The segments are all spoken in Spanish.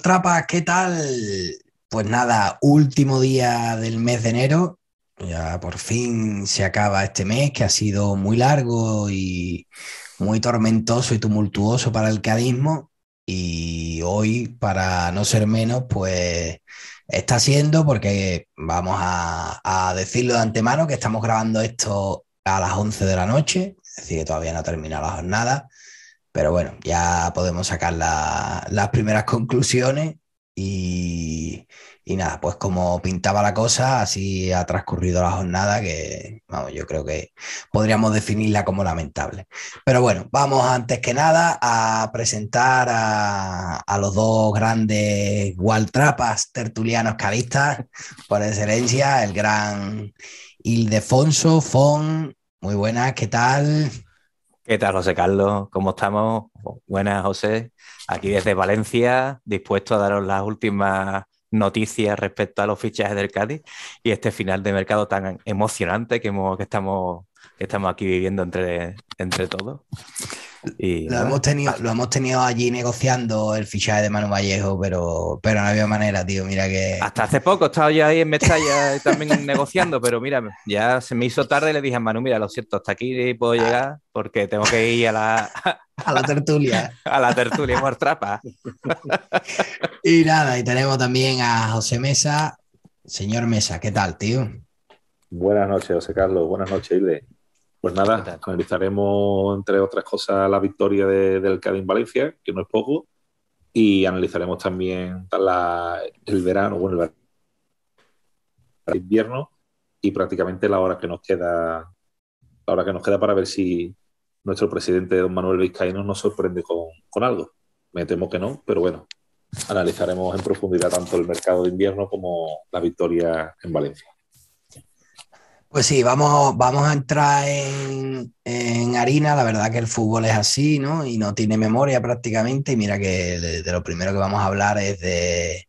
Trapas, ¿qué tal? Pues nada, último día del mes de enero. Ya por fin se acaba este mes que ha sido muy largo y muy tormentoso y tumultuoso para el cadismo. Y hoy, para no ser menos, pues está siendo, porque vamos a, decirlo de antemano, que estamos grabando esto a las 11 de la noche, es decir, que todavía no terminado la jornada. Pero bueno, ya podemos sacar las primeras conclusiones y, y, nada, pues como pintaba la cosa, así ha transcurrido la jornada que, vamos, yo creo que podríamos definirla como lamentable. Pero bueno, vamos antes que nada a presentar a, los dos grandes waltrapas tertulianos calistas por excelencia, el gran Ildefonso Fon. Muy buenas, ¿qué tal? ¿Qué tal, José Carlos? ¿Cómo estamos? Buenas, José. Aquí desde Valencia, dispuesto a daros las últimas noticias respecto a los fichajes del Cádiz y este final de mercado tan emocionante que, estamos, estamos aquí viviendo entre, entre todos lo, hemos tenido, lo hemos tenido allí negociando el fichaje de Manu Vallejo, pero, pero no había manera, tío. Mira que. Hasta hace poco estaba yo ahí en Mestalla también negociando, pero mira, ya se me hizo tarde y le dije a Manu, mira, lo siento, hasta aquí puedo ah. llegar porque tengo que ir a la. a la tertulia. a la tertulia, por y nada, y tenemos también a José Mesa. Señor Mesa, ¿qué tal, tío? Buenas noches, José Carlos. Buenas noches, Ile. Pues nada, analizaremos, entre otras cosas, la victoria de, del Cádiz Valencia, que no es poco, y analizaremos también el verano, bueno, el, invierno y prácticamente la hora que nos queda, la hora que nos queda para ver si nuestro presidente don Manuel Vizcaíno nos sorprende con algo. Me temo que no, pero bueno, analizaremos en profundidad tanto el mercado de invierno como la victoria en Valencia. Pues sí, vamos, vamos a entrar en, harina. La verdad que el fútbol es así, ¿no? Y no tiene memoria prácticamente. Y mira que de, lo primero que vamos a hablar es de,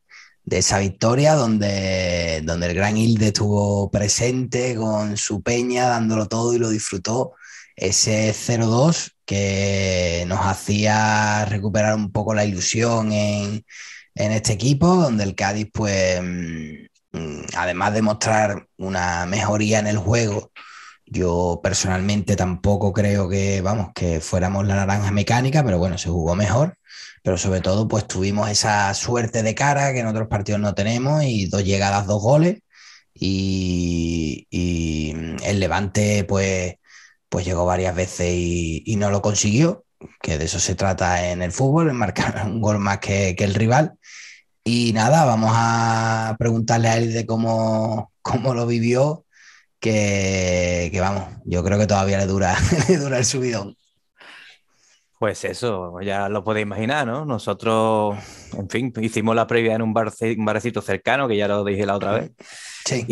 esa victoria donde, donde el gran Hilde estuvo presente con su peña, dándolo todo y lo disfrutó. Ese 0-2 que nos hacía recuperar un poco la ilusión en este equipo, donde el Cádiz pues mm, Mm, además de mostrar una mejoría en el juego, yo personalmente tampoco creo que, vamos, que fuéramos la naranja mecánica, pero bueno, se jugó mejor. Pero sobre todo, pues tuvimos esa suerte de cara que en otros partidos no tenemos y dos llegadas, dos goles. Y, el Levante, pues, pues llegó varias veces y, no lo consiguió, que de eso se trata en el fútbol, en marcar un gol más que el rival. Y nada, vamos a preguntarle a él de cómo, cómo lo vivió, que, vamos, yo creo que todavía le dura, dura el subidón. Pues eso, ya lo podéis imaginar, ¿no? Nosotros, en fin, hicimos la previa en un, baracito cercano, que ya lo dije la otra vez, sí.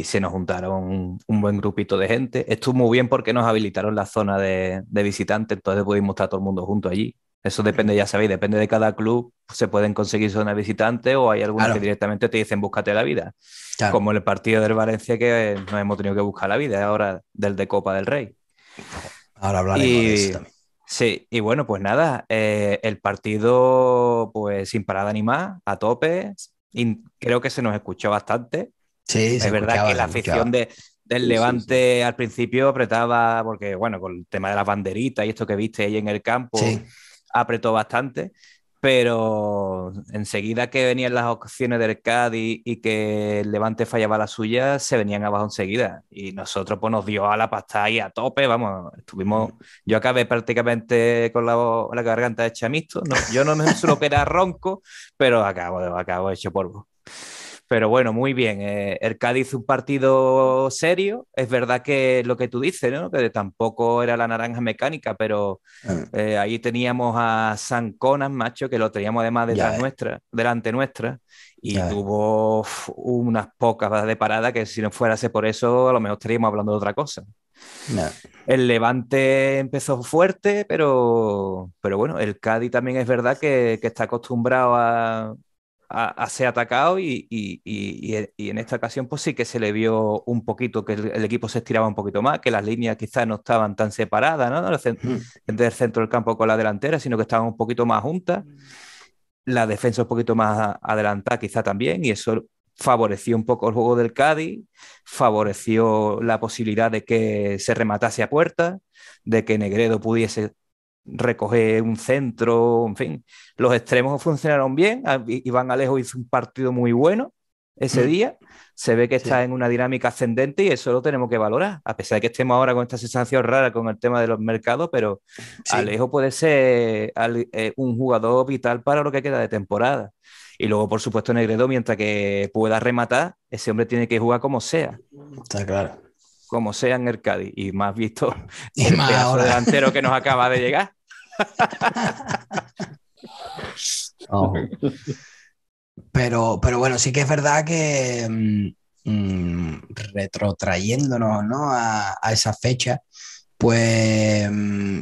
y se nos juntaron un buen grupito de gente. Estuvo muy bien porque nos habilitaron la zona de, de visitantes, entonces pudimos estar todo el mundo junto allí. Eso depende, ya sabéis, depende de cada club, se pueden conseguir zonas visitantes o hay algunos que directamente te dicen búscate la vida. Como el partido del Valencia que nos hemos tenido que buscar la vida ahora del de Copa del Rey. Ahora hablaremos de Sí, y bueno, pues nada, eh, el partido pues sin parada ni más a tope, creo que se nos escuchó bastante. Sí, es verdad que la afición del Levante al principio apretaba, porque bueno, con el tema de las banderitas y esto que viste ahí en el campo apretó bastante, pero enseguida que venían las opciones del Cádiz y que el Levante fallaba la suya, se venían abajo enseguida. Y nosotros pues nos dio a la pasta ahí a tope, vamos, estuvimos, yo acabé prácticamente con la, garganta hecha mixto, yo no me suelo quedar ronco, pero acabo, acabo hecho polvo. Pero bueno, muy bien. Eh, el Cádiz un partido serio. Es verdad que lo que tú dices, ¿no? que tampoco era la naranja mecánica, pero ah. eh, ahí teníamos a San Conan, macho, que lo teníamos además eh. delante nuestra. Y tuvo unas pocas de parada que si no fuerase por eso, a lo mejor estaríamos hablando de otra cosa. El Levante empezó fuerte, pero, pero bueno, el Cádiz también es verdad que está acostumbrado a, a, atacado e, y, en esta ocasión pues sí que se le vio un poquito, que el, equipo se estiraba un poquito más, que las líneas quizás no estaban tan separadas ¿no? Mm. el centro, del centro del campo con la delantera, sino que estaban un poquito más juntas, la defensa un poquito más adelantada quizá también y eso favoreció un poco el juego del Cádiz, favoreció la posibilidad de que se rematase a puerta, de que Negredo pudiese recoger un centro, en fin. Los extremos funcionaron bien, ah, Iván Alejo hizo un partido muy bueno ese mm. día, se ve que está en una dinámica ascendente y eso lo tenemos que valorar, a pesar de que estemos ahora con esta sensación rara con el tema de los mercados, pero Alejo puede ser eh, un jugador vital para lo que queda de temporada. Y luego, por supuesto, Negredo, mientras que pueda rematar, ese hombre tiene que jugar como sea. Está claro como sea en el Cádiz y más visto y delantero que nos acaba de llegar. Oh. pero, pero bueno, sí que es verdad que mm, mm, retrotrayéndonos ¿no? a, esa fecha, pues mm,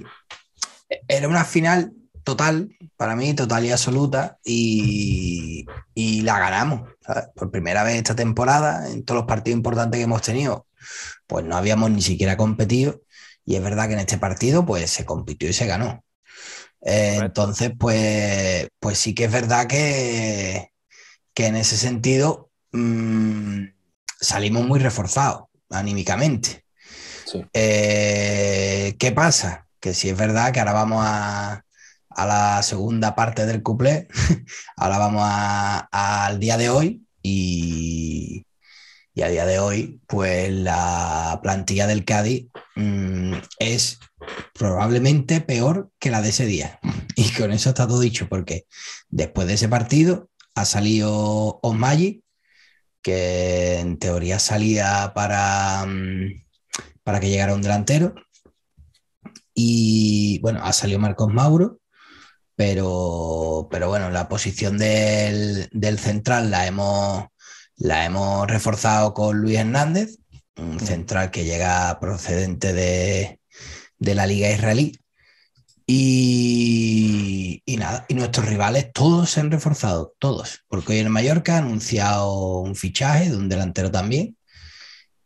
era una final total, para mí, total y absoluta, y, la ganamos. Por primera vez esta temporada, en todos los partidos importantes que hemos tenido, pues no habíamos ni siquiera competido. Y es verdad que en este partido, pues se compitió y se ganó. Eh, entonces, pues, pues sí que es verdad que, que en ese sentido mm, salimos muy reforzados anímicamente. Eh, ¿Qué pasa? Que si es verdad que ahora vamos a, la segunda parte del couple, ahora vamos al día de hoy y, y a día de hoy, pues la plantilla del Cádiz mm, es probablemente peor que la de ese día. Y con eso está todo dicho, porque después de ese partido ha salido Osmagi, que en teoría salía para, mm, para que llegara un delantero. Y bueno, ha salido Marcos Mauro, pero, pero bueno, la posición del central la hemos la hemos reforzado con Luis Hernández, un central que llega procedente de, la liga israelí. Y, nada, y nuestros rivales todos se han reforzado, todos, porque hoy en Mallorca ha anunciado un fichaje de un delantero también.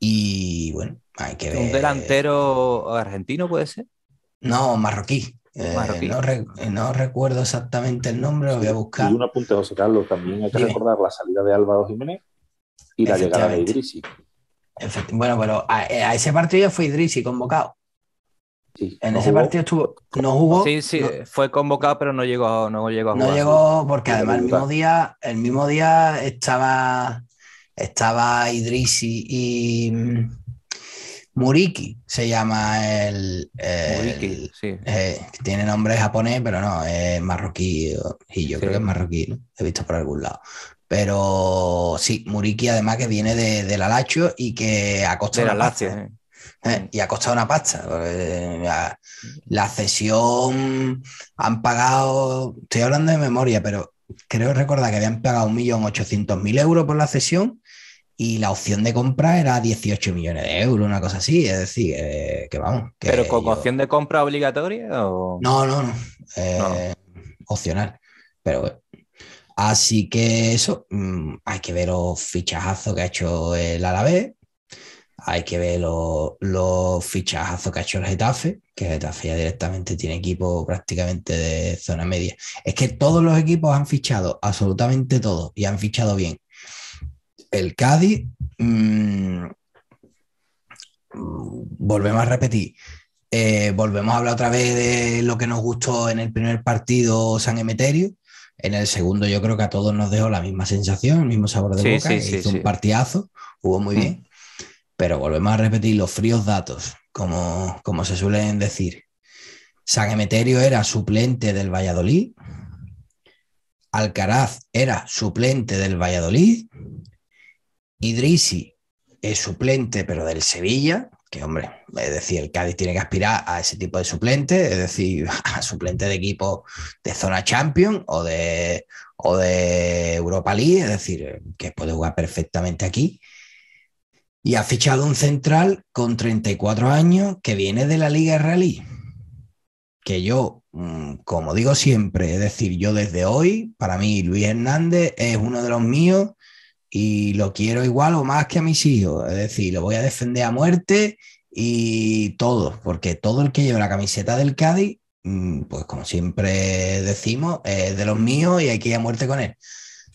Y bueno, hay que ver. ¿Un delantero argentino puede ser? No, marroquí. Eh, no, recuerdo exactamente el nombre, lo voy a buscar. Y un apunte, José Carlos, también hay que recordar la salida de Álvaro Jiménez y Bueno, pero a, eh, ese partido ya fue Idrisi convocado. en ese partido estuvo, no jugó. Sí, sí, fue convocado, pero no llegó, no llegó No llegó porque además el mismo día, el mismo día estaba, estaba Idrisi y mm, Muriki, se llama el. Muriki, sí. Eh, tiene nombre japonés, pero no, es marroquí. Y yo creo que es marroquí, he visto por algún lado. Pero sí, Muriqui además que viene de, del Alacho y que ha costado una ¿eh? y ha costado una pasta. Eh, la, cesión han pagado, estoy hablando de memoria, pero creo recordar que habían pagado 1.800.000 euros por la cesión y la opción de compra era 18 millones de euros, una cosa así. Es decir, que vamos. ¿Pero con opción de compra obligatoria? O... No, no, no. Eh, no. Opcional. Pero bueno. Así que eso, mm, hay que ver los fichajazos que ha hecho el Alavés, hay que ver los, fichajazos que ha hecho el Getafe, que el Getafe ya directamente tiene equipo prácticamente de zona media. Es que todos los equipos han fichado, absolutamente todos, y han fichado bien. El Cádiz, mm, volvemos a repetir, eh, volvemos a hablar otra vez de lo que nos gustó en el primer partido San Emeterio, en el segundo yo creo que a todos nos dejó la misma sensación, el mismo sabor de boca, hizo un partidazo, jugó muy mm. bien, pero volvemos a repetir los fríos datos, como, como se suelen decir. San era suplente del Valladolid, Alcaraz era suplente del Valladolid, Idrisi es suplente pero del Sevilla, que hombre, es decir, el Cádiz tiene que aspirar a ese tipo de suplente, es decir, a suplente de equipo de zona champion o de, o de Europa League, es decir, que puede jugar perfectamente aquí. Y ha fichado un central con 34 años que viene de la Liga Rally. Que yo, mm, como digo siempre, es decir, yo desde hoy, para mí Luis Hernández es uno de los míos y lo quiero igual o más que a mis hijos. Es decir, lo voy a defender a muerte y todo, porque todo el que lleva la camiseta del Cádiz, mm, pues como siempre decimos, es de los míos y hay que ir a muerte con él.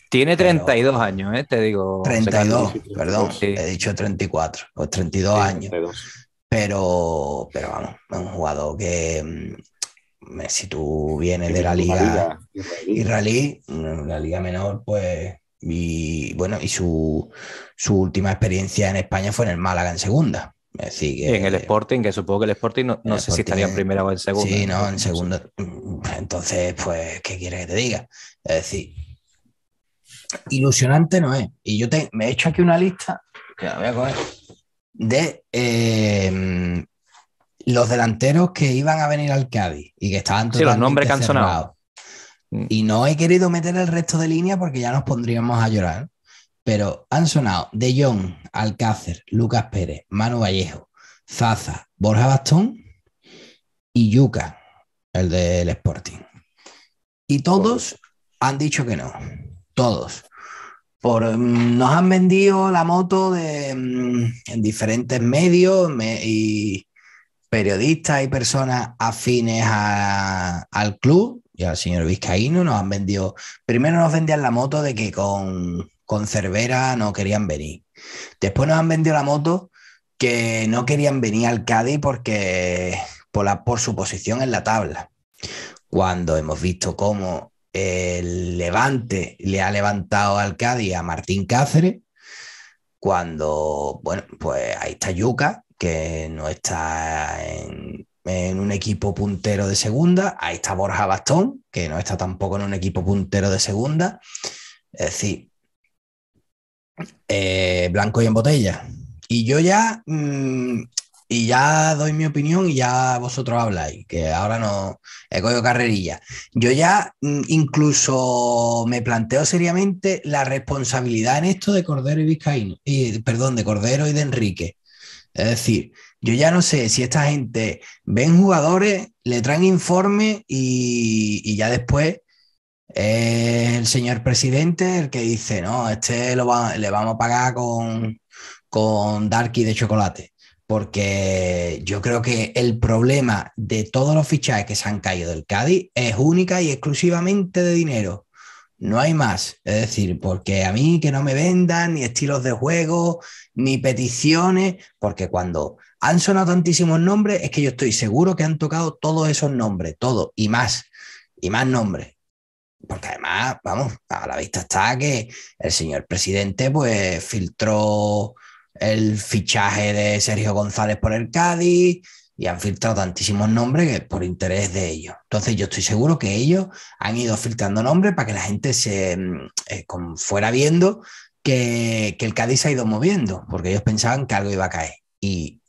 Tiene 32 años, ¿eh? te digo. 32, perdón, he dicho 34, o 32 años. Pero, pero vamos, es un jugador que mm, si tú vienes de la liga israelí, mm, la liga menor, pues y bueno, y su, su última experiencia en España fue en el Málaga en segunda. en el Sporting, que supongo que el Sporting no, sé si estaría en primera o en segunda. Sí, no, en segunda. Mm, entonces, pues, ¿qué quieres que te diga? Es decir, ilusionante no es. Y yo me he hecho aquí una lista, que la voy a coger, de eh, mm, los delanteros que iban a venir al Cádiz y que estaban todos sí, los nombres que Mm. Y no he querido meter el resto de líneas porque ya nos pondríamos a llorar. Pero han sonado De Jong, Alcácer, Lucas Pérez, Manu Vallejo, Zaza, Borja Bastón y Yuca, el del Sporting. Y todos han dicho que no. Todos. Por, mm, nos han vendido la moto de, mm, en diferentes medios y periodistas y personas afines al club y al señor Vizcaíno nos han vendido. Primero nos vendían la moto de que con, Cervera no querían venir. Después nos han vendido la moto que no querían venir al Cádiz porque por, la, por su posición en la tabla. Cuando hemos visto cómo el Levante le ha levantado al Cádiz a Martín Cáceres, cuando, bueno, pues ahí está Yuca, que no está en, en un equipo puntero de segunda. Ahí está Borja Bastón, que no está tampoco en un equipo puntero de segunda. Es decir, eh, blanco y en botella. Y yo ya, mm, y ya doy mi opinión y ya vosotros habláis, que ahora no he eh, cogido carrerilla. Yo ya mm, incluso me planteo seriamente la responsabilidad en esto de Cordero y Vizcaíno, y, perdón, de Cordero y de Enrique. Es decir, yo ya no sé si esta gente ven jugadores, le traen informe y, ya después el señor presidente el que dice, no, este lo le vamos a pagar con, con Darky de chocolate. Porque yo creo que el problema de todos los fichajes que se han caído del Cádiz es única y exclusivamente de dinero no hay más. Es decir, porque a mí que no me vendan ni estilos de juego, ni peticiones, porque cuando han sonado tantísimos nombres, es que yo estoy seguro que han tocado todos esos nombres, todo y más, y más nombres. Porque además, vamos, a la vista está que el señor presidente pues filtró el fichaje de Sergio González por el Cádiz, y han filtrado tantísimos nombres por interés de ellos. Entonces yo estoy seguro que ellos han ido filtrando nombres para que la gente se mm, eh, fuera viendo que, el Cádiz ha ido moviendo, porque ellos pensaban que algo iba a caer. Y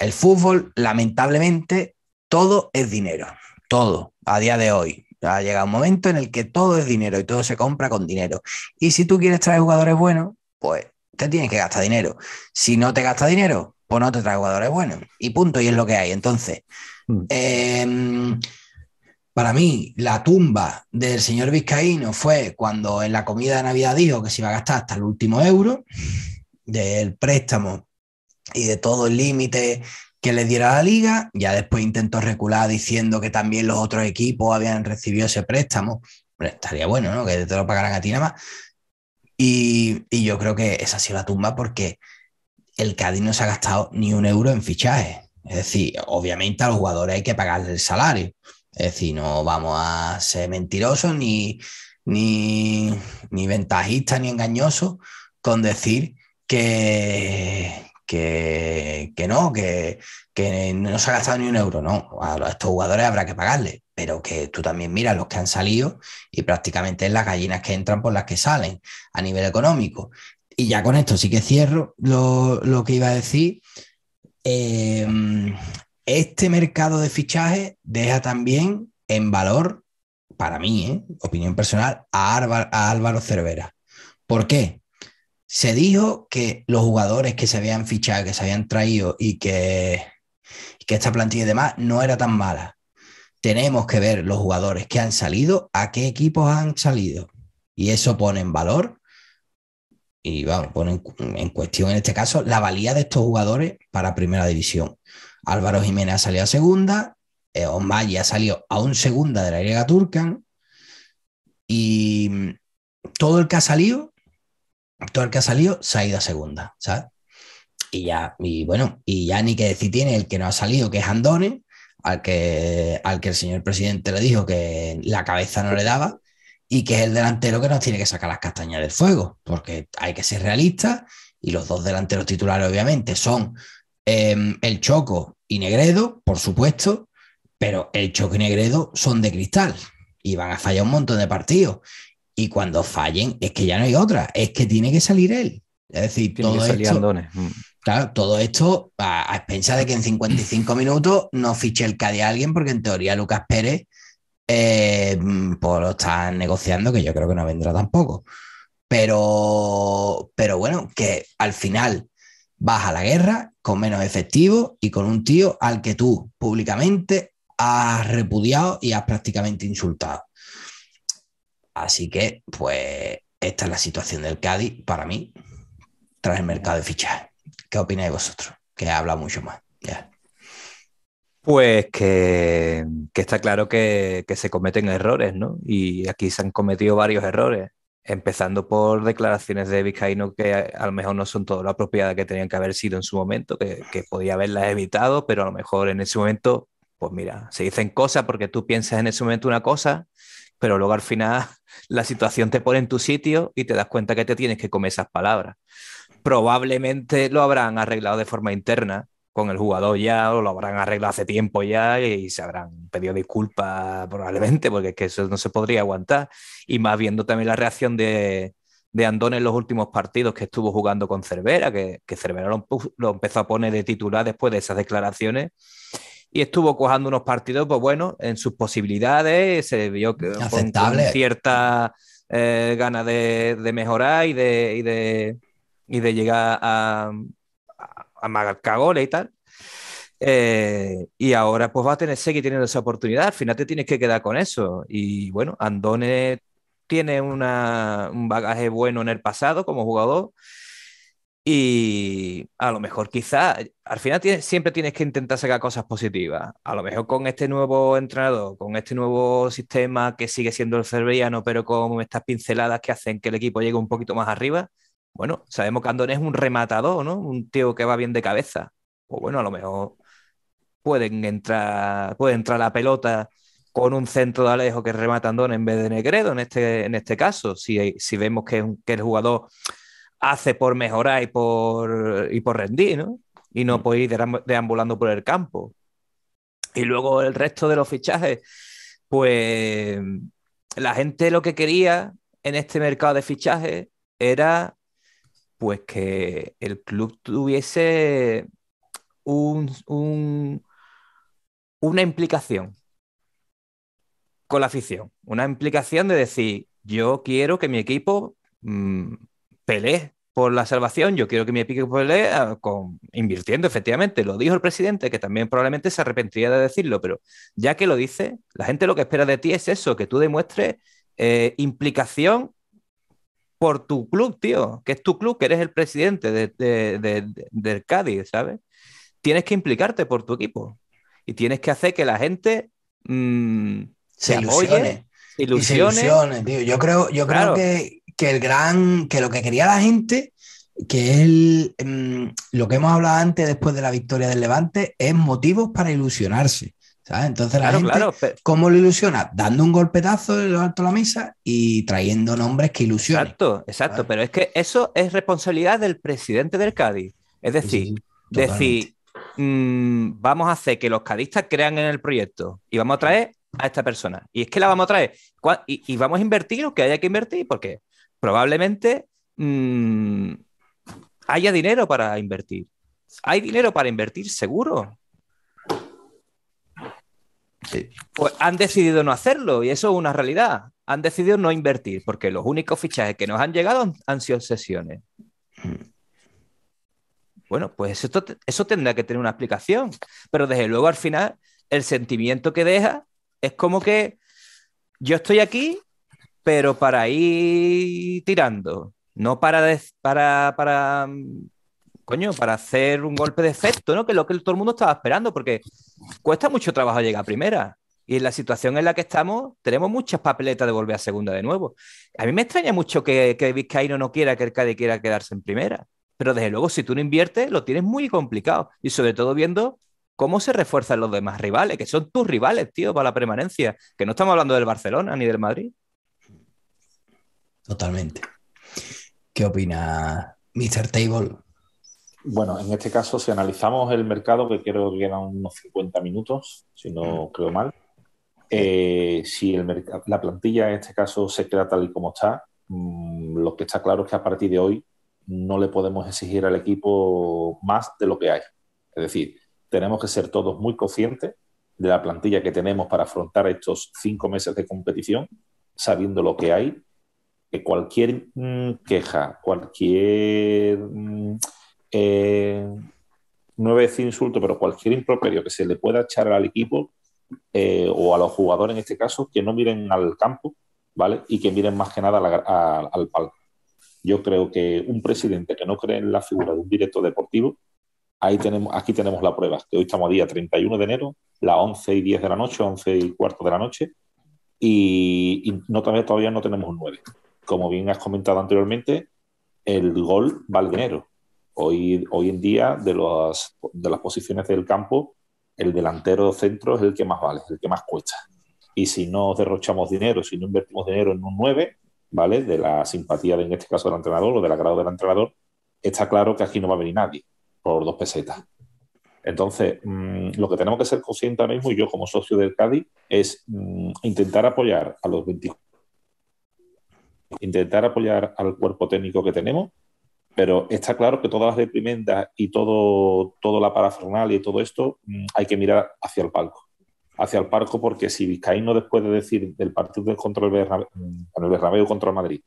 el fútbol, lamentablemente, todo es dinero, todo, a día de hoy. Ha llegado un momento en el que todo es dinero y todo se compra con dinero. Y si tú quieres traer jugadores buenos, pues te tienes que gastar dinero. Si no te gastas dinero, pues no te trae jugadores buenos. Y punto, y es lo que hay. Entonces, mm. eh, para mí, la tumba del señor Vizcaíno fue cuando en la comida de Navidad dijo que se iba a gastar hasta el último euro del préstamo y de todo el límite que le diera la liga. Ya después intentó recular diciendo que también los otros equipos habían recibido ese préstamo. estaría bueno, ¿no? Que te lo pagaran a ti nada más. Y, y yo creo que esa ha sido la tumba porque el Cádiz no se ha gastado ni un euro en fichajes. Es decir, obviamente a los jugadores hay que pagarle el salario. Es decir, no vamos a ser mentirosos ni, ni, ni ventajistas ni engañosos con decir que, que, que no, que, que, no se ha gastado ni un euro. No, a estos jugadores habrá que pagarle, pero que tú también miras los que han salido y prácticamente es las gallinas que entran por las que salen a nivel económico y ya con esto sí que cierro lo, que iba a decir. Eh, este mercado de fichaje deja también en valor, para mí, ¿eh? opinión personal, a, Álvaro Cervera. ¿Por qué? Se dijo que los jugadores que se habían fichado, que se habían traído y que, que esta plantilla y demás no era tan mala. Tenemos que ver los jugadores que han salido, a qué equipos han salido. Y eso pone en valor y vamos, ponen en cuestión en este caso la valía de estos jugadores para primera división. Álvaro Jiménez ha salido a segunda, eh, ha salido a un segunda de la Liga Turcan y mm, todo el que ha salido, todo el que ha salido se ha ido a segunda, Y ya, bueno, y ya ni que decir tiene el que no ha salido, que es Andone, al que, al que el señor presidente le dijo que la cabeza no le daba y que es el delantero que nos tiene que sacar las castañas del fuego, porque hay que ser realistas y los dos delanteros titulares obviamente son eh, el Choco y Negredo, por supuesto, pero el Choco y Negredo son de cristal y van a fallar un montón de partidos. Y cuando fallen es que ya no hay otra, es que tiene que salir él. Es decir, todo esto, mm. Claro, todo esto a, a expensas de que en 55 minutos no fiche el K de alguien, porque en teoría Lucas Pérez eh, pues lo están negociando, que yo creo que no vendrá tampoco. Pero, pero bueno, que al final vas a la guerra con menos efectivo y con un tío al que tú públicamente has repudiado y has prácticamente insultado. Así que, pues, esta es la situación del Cádiz para mí tras el mercado de fichas ¿Qué opináis vosotros? Que habla mucho más. Ya pues que, está claro que, se cometen errores, ¿no? Y aquí se han cometido varios errores, empezando por declaraciones de Vizcaíno que a, lo mejor no son todo lo apropiada que tenían que haber sido en su momento, que, que podía haberlas evitado, pero a lo mejor en ese momento, pues mira, se dicen cosas porque tú piensas en ese momento una cosa, pero luego al final la situación te pone en tu sitio y te das cuenta que te tienes que comer esas palabras. Probablemente lo habrán arreglado de forma interna con el jugador ya, o lo habrán arreglado hace tiempo ya y se habrán pedido disculpas probablemente, porque es que eso no se podría aguantar. Y más viendo también la reacción de, de Andón en los últimos partidos que estuvo jugando con Cervera, que, Cervera lo, empezó a poner de titular después de esas declaraciones. Y estuvo cojando unos partidos, pues bueno, en sus posibilidades, se vio que con, cierta eh, gana de, de, mejorar y de, y de, y de llegar a a Magacagola y tal. Eh, y ahora pues va a tener, seguir teniendo esa oportunidad, al final te tienes que quedar con eso. Y bueno, Andone tiene una, un bagaje bueno en el pasado como jugador. Y a lo mejor quizá, al final siempre tienes que intentar sacar cosas positivas. A lo mejor con este nuevo entrenador, con este nuevo sistema que sigue siendo el cerveciano pero con estas pinceladas que hacen que el equipo llegue un poquito más arriba, bueno, sabemos que Andone es un rematador, ¿no? Un tío que va bien de cabeza. O pues bueno, a lo mejor pueden entrar, puede entrar la pelota con un centro de Alejo que remata Andone en vez de Negredo en este, en este caso. Si, si vemos que, el jugador hace por mejorar y por, y por rendir, ¿no? Y no mm. puede ir deambulando por el campo. Y luego el resto de los fichajes, pues la gente lo que quería en este mercado de fichajes era pues que el club tuviese un, una implicación con la afición, una implicación de decir, yo quiero que mi equipo mm, pelee por la salvación, yo quiero que mi equipo pelee ah, invirtiendo, efectivamente, lo dijo el presidente, que también probablemente se arrepentiría de decirlo, pero ya que lo dice, la gente lo que espera de ti es eso, que tú demuestres eh, implicación por tu club, tío, que es tu club, que eres el presidente del Cádiz, ¿sabes? Tienes que implicarte por tu equipo y tienes que hacer que la gente mm, se, ilusione. se ilusione. Yo creo, yo creo que, que, el gran, que lo que quería la gente, que es mm, lo que hemos hablado antes después de la victoria del Levante, es motivos para ilusionarse. Entonces la gente, ¿cómo lo ilusiona? Dando un golpetazo de lo alto a la mesa y trayendo nombres que ilusionan. Exacto, exacto, pero es que eso es responsabilidad del presidente del Cádiz. Es decir, decir, mm, vamos a hacer que los cadistas crean en el proyecto y vamos a traer a esta persona. Y es que la vamos a traer y, vamos a invertir lo que haya que invertir porque probablemente mm, haya dinero para invertir. Hay dinero para invertir, seguro. Pues han decidido no hacerlo y eso es una realidad. Han decidido no invertir porque los únicos fichajes que nos han llegado han, sido sesiones. Mm. Bueno, pues eso tendrá que tener una explicación, pero desde luego al final el sentimiento que deja es como que yo estoy aquí, pero para ir tirando, no para, para, mm, para, hacer un golpe de efecto, ¿no? Que es lo que todo el mundo estaba esperando, porque cuesta mucho trabajo llegar a primera. Y en la situación en la que estamos, tenemos muchas papeletas de volver a segunda de nuevo. A mí me extraña mucho que, que Vizcaíno no quiera que el Cádiz quiera quedarse en primera. Pero desde luego, si tú no inviertes, lo tienes muy complicado. Y sobre todo viendo cómo se refuerzan los demás rivales, que son tus rivales, tío, para la permanencia. Que no estamos hablando del Barcelona ni del Madrid. Totalmente. ¿Qué opina Mr. Table? Bueno, en este caso, si analizamos el mercado, que creo que a unos 50 minutos, si no creo mal, eh, si el la plantilla en este caso se queda tal y como está, mm, lo que está claro es que a partir de hoy no le podemos exigir al equipo más de lo que hay. Es decir, tenemos que ser todos muy conscientes de la plantilla que tenemos para afrontar estos cinco meses de competición, sabiendo lo que hay, que cualquier mm, queja, cualquier... Mm, eh, no voy decir insulto, pero cualquier improperio que se le pueda echar al equipo eh, o a los jugadores en este caso, que no miren al campo, ¿vale? Y que miren más que nada al palco. Yo creo que un presidente que no cree en la figura de un directo deportivo, ahí tenemos, aquí tenemos la prueba, que hoy estamos a día 31 de enero, las 11 y 10 de la noche, 11 y cuarto de la noche, y, no, todavía no tenemos un 9. Como bien has comentado anteriormente, el gol vale dinero Hoy, hoy en día, de, los, de las posiciones del campo, el delantero centro es el que más vale, el que más cuesta. Y si no derrochamos dinero, si no invertimos dinero en un 9, ¿vale? De la simpatía, de, en este caso, del entrenador o del agrado del entrenador, está claro que aquí no va a venir nadie por dos pesetas. Entonces, mm, lo que tenemos que ser conscientes ahora mismo, y yo como socio del Cádiz, es mm, intentar apoyar a los 24, intentar apoyar al cuerpo técnico que tenemos pero está claro que todas las reprimendas y todo, toda la parafernalia y todo esto mm, hay que mirar hacia el palco. Hacia el palco porque si Vizcaíno después de decir del partido contra mm, el Bernabéu, contra el Madrid,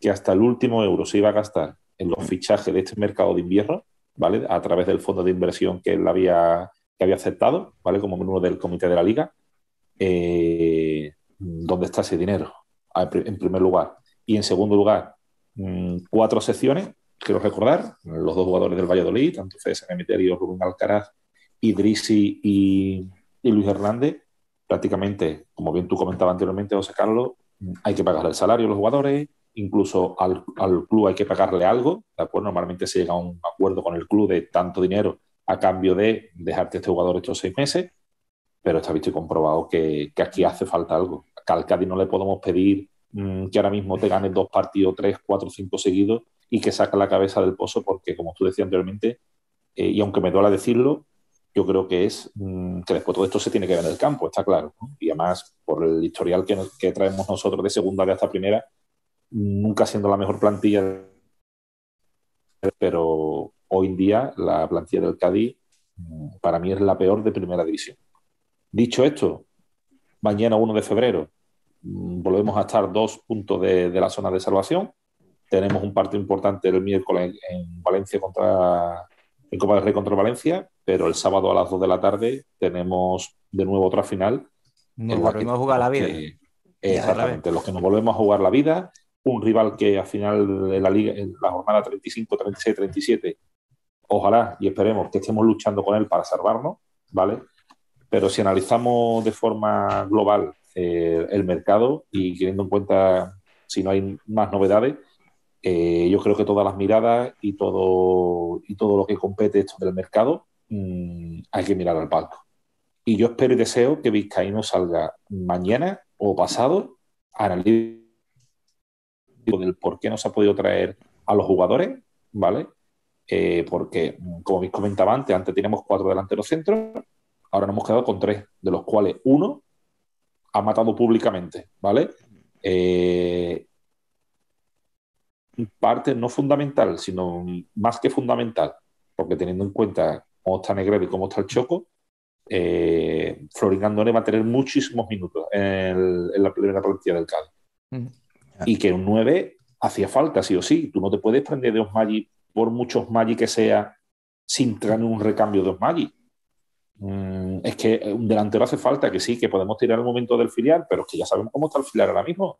que hasta el último euro se iba a gastar en los fichajes de este mercado de invierno, ¿vale? A través del fondo de inversión que él había, que había aceptado, ¿vale? Como miembro del comité de la liga. Eh, ¿Dónde está ese dinero? Ah, en primer lugar. Y en segundo lugar, mm, cuatro secciones quiero recordar, los dos jugadores del Valladolid, tanto César Emeterio, Rubén Alcaraz, Idrisi y, y Luis Hernández, prácticamente, como bien tú comentabas anteriormente, José Carlos, hay que pagarle el salario a los jugadores, incluso al, al, club hay que pagarle algo, ¿de acuerdo? Normalmente se llega a un acuerdo con el club de tanto dinero a cambio de dejarte este jugador estos seis meses, pero está visto y comprobado que, aquí hace falta algo. a y no le podemos pedir mm, que ahora mismo te ganes dos partidos, tres, cuatro, cinco seguidos y que saca la cabeza del pozo porque, como tú decías anteriormente, eh, y aunque me duela decirlo, yo creo que es mm, que después todo esto se tiene que ver en el campo, está claro. Y además, por el historial que, traemos nosotros de segunda de hasta primera, nunca siendo la mejor plantilla, pero hoy en día la plantilla del Cádiz mm, para mí es la peor de primera división. Dicho esto, mañana 1 de febrero mm, volvemos a estar dos puntos de la zona de salvación tenemos un partido importante el miércoles en Valencia contra en Copa del Rey contra Valencia, pero el sábado a las 2 de la tarde tenemos de nuevo otra final. Nos volvemos a jugar la vida. exactamente, los que nos volvemos a jugar la vida, un rival que al final de la liga, en la jornada 35, 36, 37, ojalá y esperemos que estemos luchando con él para salvarnos, ¿vale? Pero si analizamos de forma global eh, el mercado y teniendo en cuenta si no hay más novedades, eh, yo creo que todas las miradas y todo, y todo lo que compete esto del mercado mm, hay que mirar al palco. Y yo espero y deseo que Vizcaíno salga mañana o pasado analizando el por qué no se ha podido traer a los jugadores, ¿vale? Eh, porque, mm, como habéis comentado antes, antes teníamos cuatro delanteros centros, ahora nos hemos quedado con tres, de los cuales uno ha matado públicamente, ¿vale? Eh, parte no fundamental, sino más que fundamental, porque teniendo en cuenta cómo está Negredo y cómo está el Choco, eh, Florin Andone va a tener muchísimos minutos en, la primera partida del Cádiz. Mm. Y que un 9 hacía falta, sí o sí. Tú no te puedes prender de Osmagi, por muchos Magi que sea, sin tener un recambio de Osmagi. Mm, es que un delantero hace falta, que sí, que podemos tirar el momento del filial, pero es que ya sabemos cómo está el filial ahora mismo.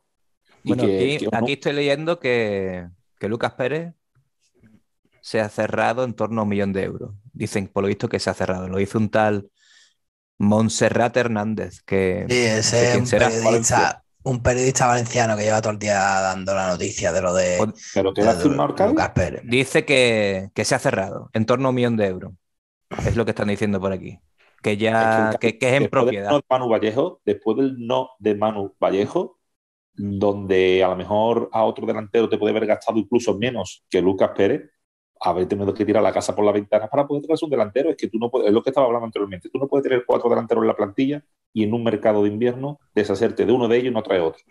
Bueno, aquí, estoy leyendo que, que Lucas Pérez se ha cerrado en torno a un millón de euros. Dicen, por lo visto, que se ha cerrado. Lo hizo un tal Montserrat Hernández, que, es un, periodista, valenciano que lleva todo el día dando la noticia de lo de, pues, Lucas Pérez. Dice que, se ha cerrado en torno a un millón de euros. Es lo que están diciendo por aquí. Que ya es que, es en propiedad. Manu Vallejo, después del no de Manu Vallejo, donde a lo mejor a otro delantero te puede haber gastado incluso menos que Lucas Pérez, haber tenido que tirar la casa por la ventana para poder traerse un delantero. Es que tú no puedes, es lo que estaba hablando anteriormente, tú no puedes tener cuatro delanteros en la plantilla y en un mercado de invierno deshacerte de uno de ellos y no traer otro.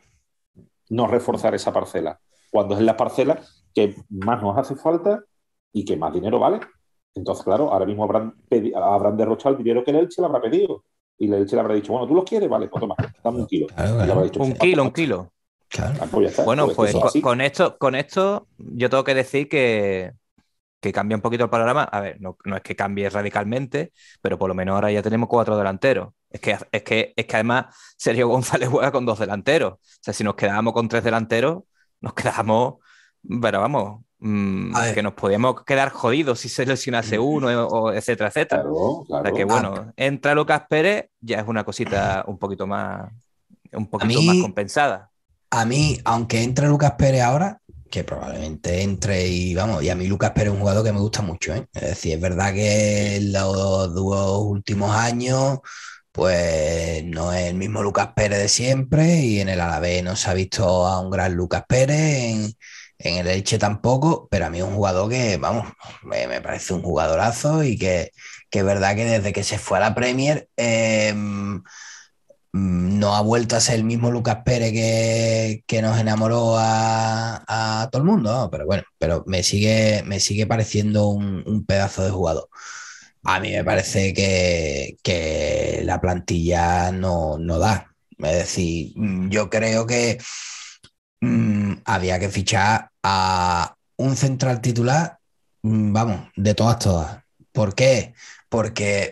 No reforzar esa parcela, cuando es en parcela que más nos hace falta y que más dinero vale. Entonces, claro, ahora mismo habrán, habrán derrochado el dinero que el Elche le habrá pedido. Y el Elche le habrá dicho, bueno, tú los quieres, vale, pues toma, dame un kilo. un kilo, un kilo. Ah, pues bueno, pues, pues con, esto, con esto yo tengo que decir que, cambia un poquito el panorama. A ver, no, es que cambie radicalmente, pero por lo menos ahora ya tenemos cuatro delanteros. Es que, es que, es que además Sergio González juega con dos delanteros. O sea, si nos quedábamos con tres delanteros, nos quedábamos, pero vamos, mm, que nos podíamos quedar jodidos si se lesionase mm. uno, o, etcétera, etcétera. Claro, claro. O que bueno, entra Lucas Pérez, ya es una cosita un poquito más, un poquito más compensada a mí, aunque entre Lucas Pérez ahora, que probablemente entre y vamos, y a mí Lucas Pérez es un jugador que me gusta mucho, ¿eh? Es decir, es verdad que en los dos últimos años, pues no es el mismo Lucas Pérez de siempre y en el Alavés no se ha visto a un gran Lucas Pérez. En, el Elche tampoco, pero a mí es un jugador que, vamos, me, parece un jugadorazo y que, es verdad que desde que se fue a la Premier em, Mm, no ha vuelto a ser el mismo Lucas Pérez que, nos enamoró a, todo el mundo, pero bueno, pero me sigue, me sigue pareciendo un, pedazo de jugador. A mí me parece que, la plantilla no, da. Es decir, mm, yo creo que mm, había que fichar a un central titular, vamos, de todas, todas. ¿Por qué? Porque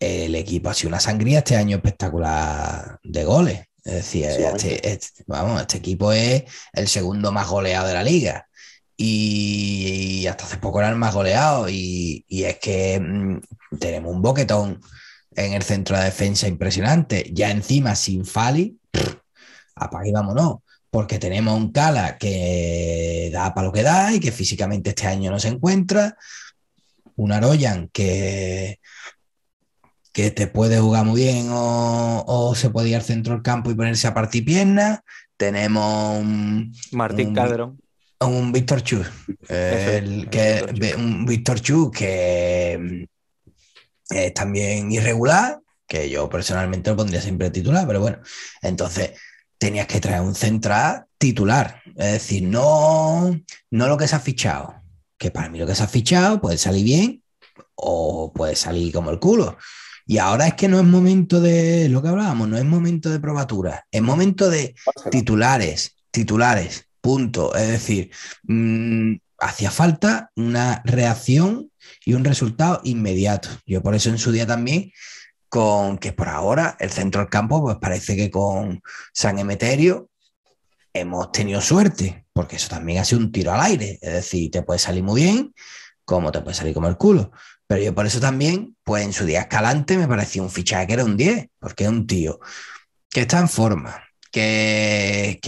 el equipo ha sido una sangría este año espectacular de goles. Es decir, este, este vamos, este equipo es el segundo más goleado de la liga. Y, hasta hace poco era el más goleado. Y, es que mm, tenemos un boquetón en el centro de defensa impresionante. Ya encima, sin Fali, apaga y vámonos. Porque tenemos un Cala que da para lo que da y que físicamente este año no se encuentra. Un Aroyan que que te puede jugar muy bien o, se puede ir al centro del campo y ponerse a partir piernas. Tenemos un, Martín un, Un Víctor Chu. que, un Víctor Chu que es también irregular, que yo personalmente lo pondría siempre titular, pero bueno. Entonces, tenías que traer un central titular. Es decir, no, no lo que se ha fichado. Que para mí lo que se ha fichado puede salir bien o puede salir como el culo. Y ahora es que no es momento de lo que hablábamos, no es momento de probatura, es momento de titulares, titulares, punto. Es decir, mm, hacía falta una reacción y un resultado inmediato. Yo por eso en su día también, con que por ahora el centro del campo, pues parece que con San Emeterio hemos tenido suerte, porque eso también ha sido un tiro al aire. Es decir, te puede salir muy bien, como te puede salir como el culo. Pero yo por eso también, pues en su día escalante me pareció un fichaje que era un 10, porque es un tío que está en forma, que,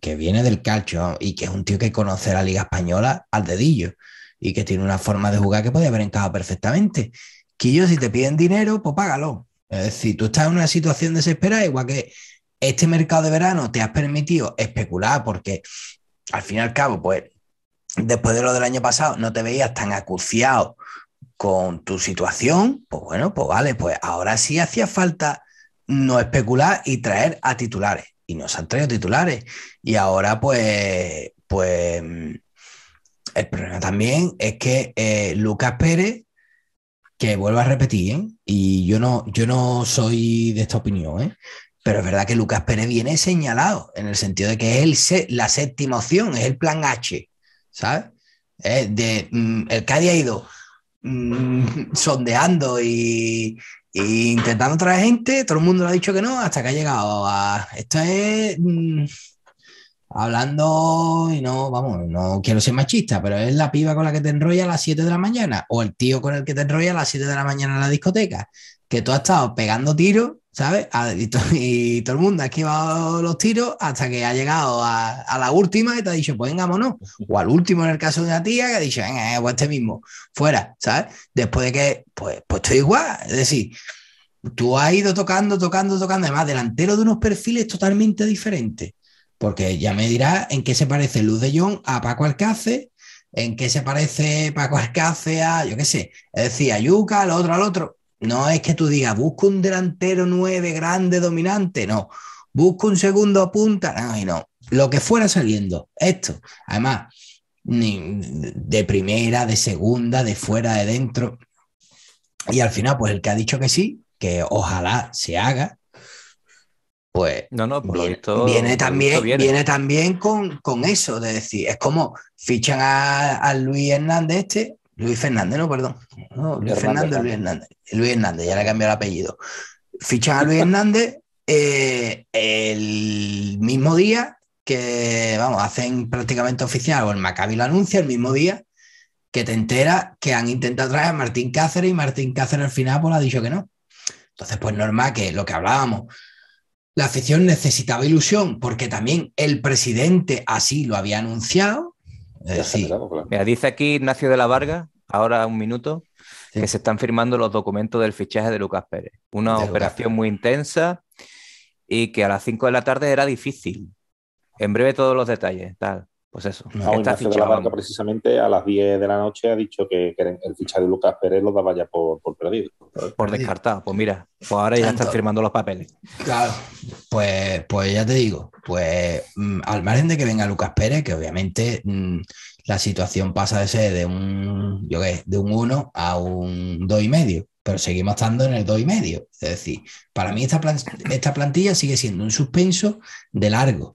que, viene del calcio y que es un tío que conoce la Liga Española al dedillo y que tiene una forma de jugar que puede haber encajado perfectamente. Que yo, si te piden dinero, pues págalo. Es decir, tú estás en una situación desesperada, igual que este mercado de verano te has permitido especular, porque al fin y al cabo, pues después de lo del año pasado, no te veías tan acuciado con tu situación, pues bueno, pues vale, pues ahora sí hacía falta no especular y traer a titulares. Y nos han traído titulares. Y ahora, pues, pues mm, el problema también es que eh, Lucas Pérez, que vuelvo a repetir, ¿eh? y yo no, yo no soy de esta opinión, ¿eh? pero es verdad que Lucas Pérez viene señalado en el sentido de que es la séptima opción, es el plan H, ¿sabes? de, mm, el que ha ido Mm, sondeando y, intentando traer gente, todo el mundo le ha dicho que no, hasta que ha llegado a... Esto es... Mm, hablando y no, vamos, no quiero ser machista, pero es la piba con la que te enrolla a las 7 de la mañana o el tío con el que te enrolla a las 7 de la mañana en la discoteca, que tú has estado pegando tiros ¿sabes? Y, todo el mundo ha esquivado los tiros hasta que ha llegado a, la última y te ha dicho, pues O al último en el caso de una tía que ha dicho, venga, eh, pues este mismo, fuera, ¿sabes? Después de que, pues, pues estoy igual. Es decir, tú has ido tocando, tocando, tocando, además delantero de unos perfiles totalmente diferentes. Porque ya me dirás en qué se parece Luz de Jong a Paco Alcácer, en qué se parece Paco Alcácer a, yo qué sé, es decir, a Yuca, al otro, al otro. No es que tú digas, busco un delantero nueve grande, dominante, no. Busco un segundo punta, no, y no. Lo que fuera saliendo, esto. Además, de primera, de segunda, de fuera, de dentro. Y al final, pues el que ha dicho que sí, que ojalá se haga, pues no, no, viene, también, viene. también con, eso, de decir, es como fichan a, a Luis Hernández este, Luis Fernández, no, perdón. Luis Fernández, Luis Hernández. Luis Hernández, ya le cambió el apellido. Fichan a Luis Hernández eh, el mismo día que, vamos, hacen prácticamente oficial, o el Macabi lo anuncia el mismo día, que te entera que han intentado traer a Martín Cáceres y Martín Cáceres al final pues, ha dicho que no. Entonces, pues normal que lo que hablábamos, la afición necesitaba ilusión porque también el presidente así lo había anunciado eh, Mira, dice aquí Ignacio de la Varga, ahora un minuto, que se están firmando los documentos del fichaje de Lucas Pérez. Una operación muy intensa y que a las 5 de la tarde era difícil. En breve todos los detalles, tal pues eso. No, precisamente a las 10 de la noche ha dicho que, el ficha de Lucas Pérez lo daba ya por, perdido. Por, descartado, pues mira, pues ahora ya están firmando los papeles. Claro, pues, pues ya te digo, pues mm, al margen de que venga Lucas Pérez, que obviamente mm, la situación pasa de ser de un, yo de un 1 a un 2,5 pero seguimos estando en el 2,5. Es decir, para mí esta, esta plantilla sigue siendo un suspenso de largo.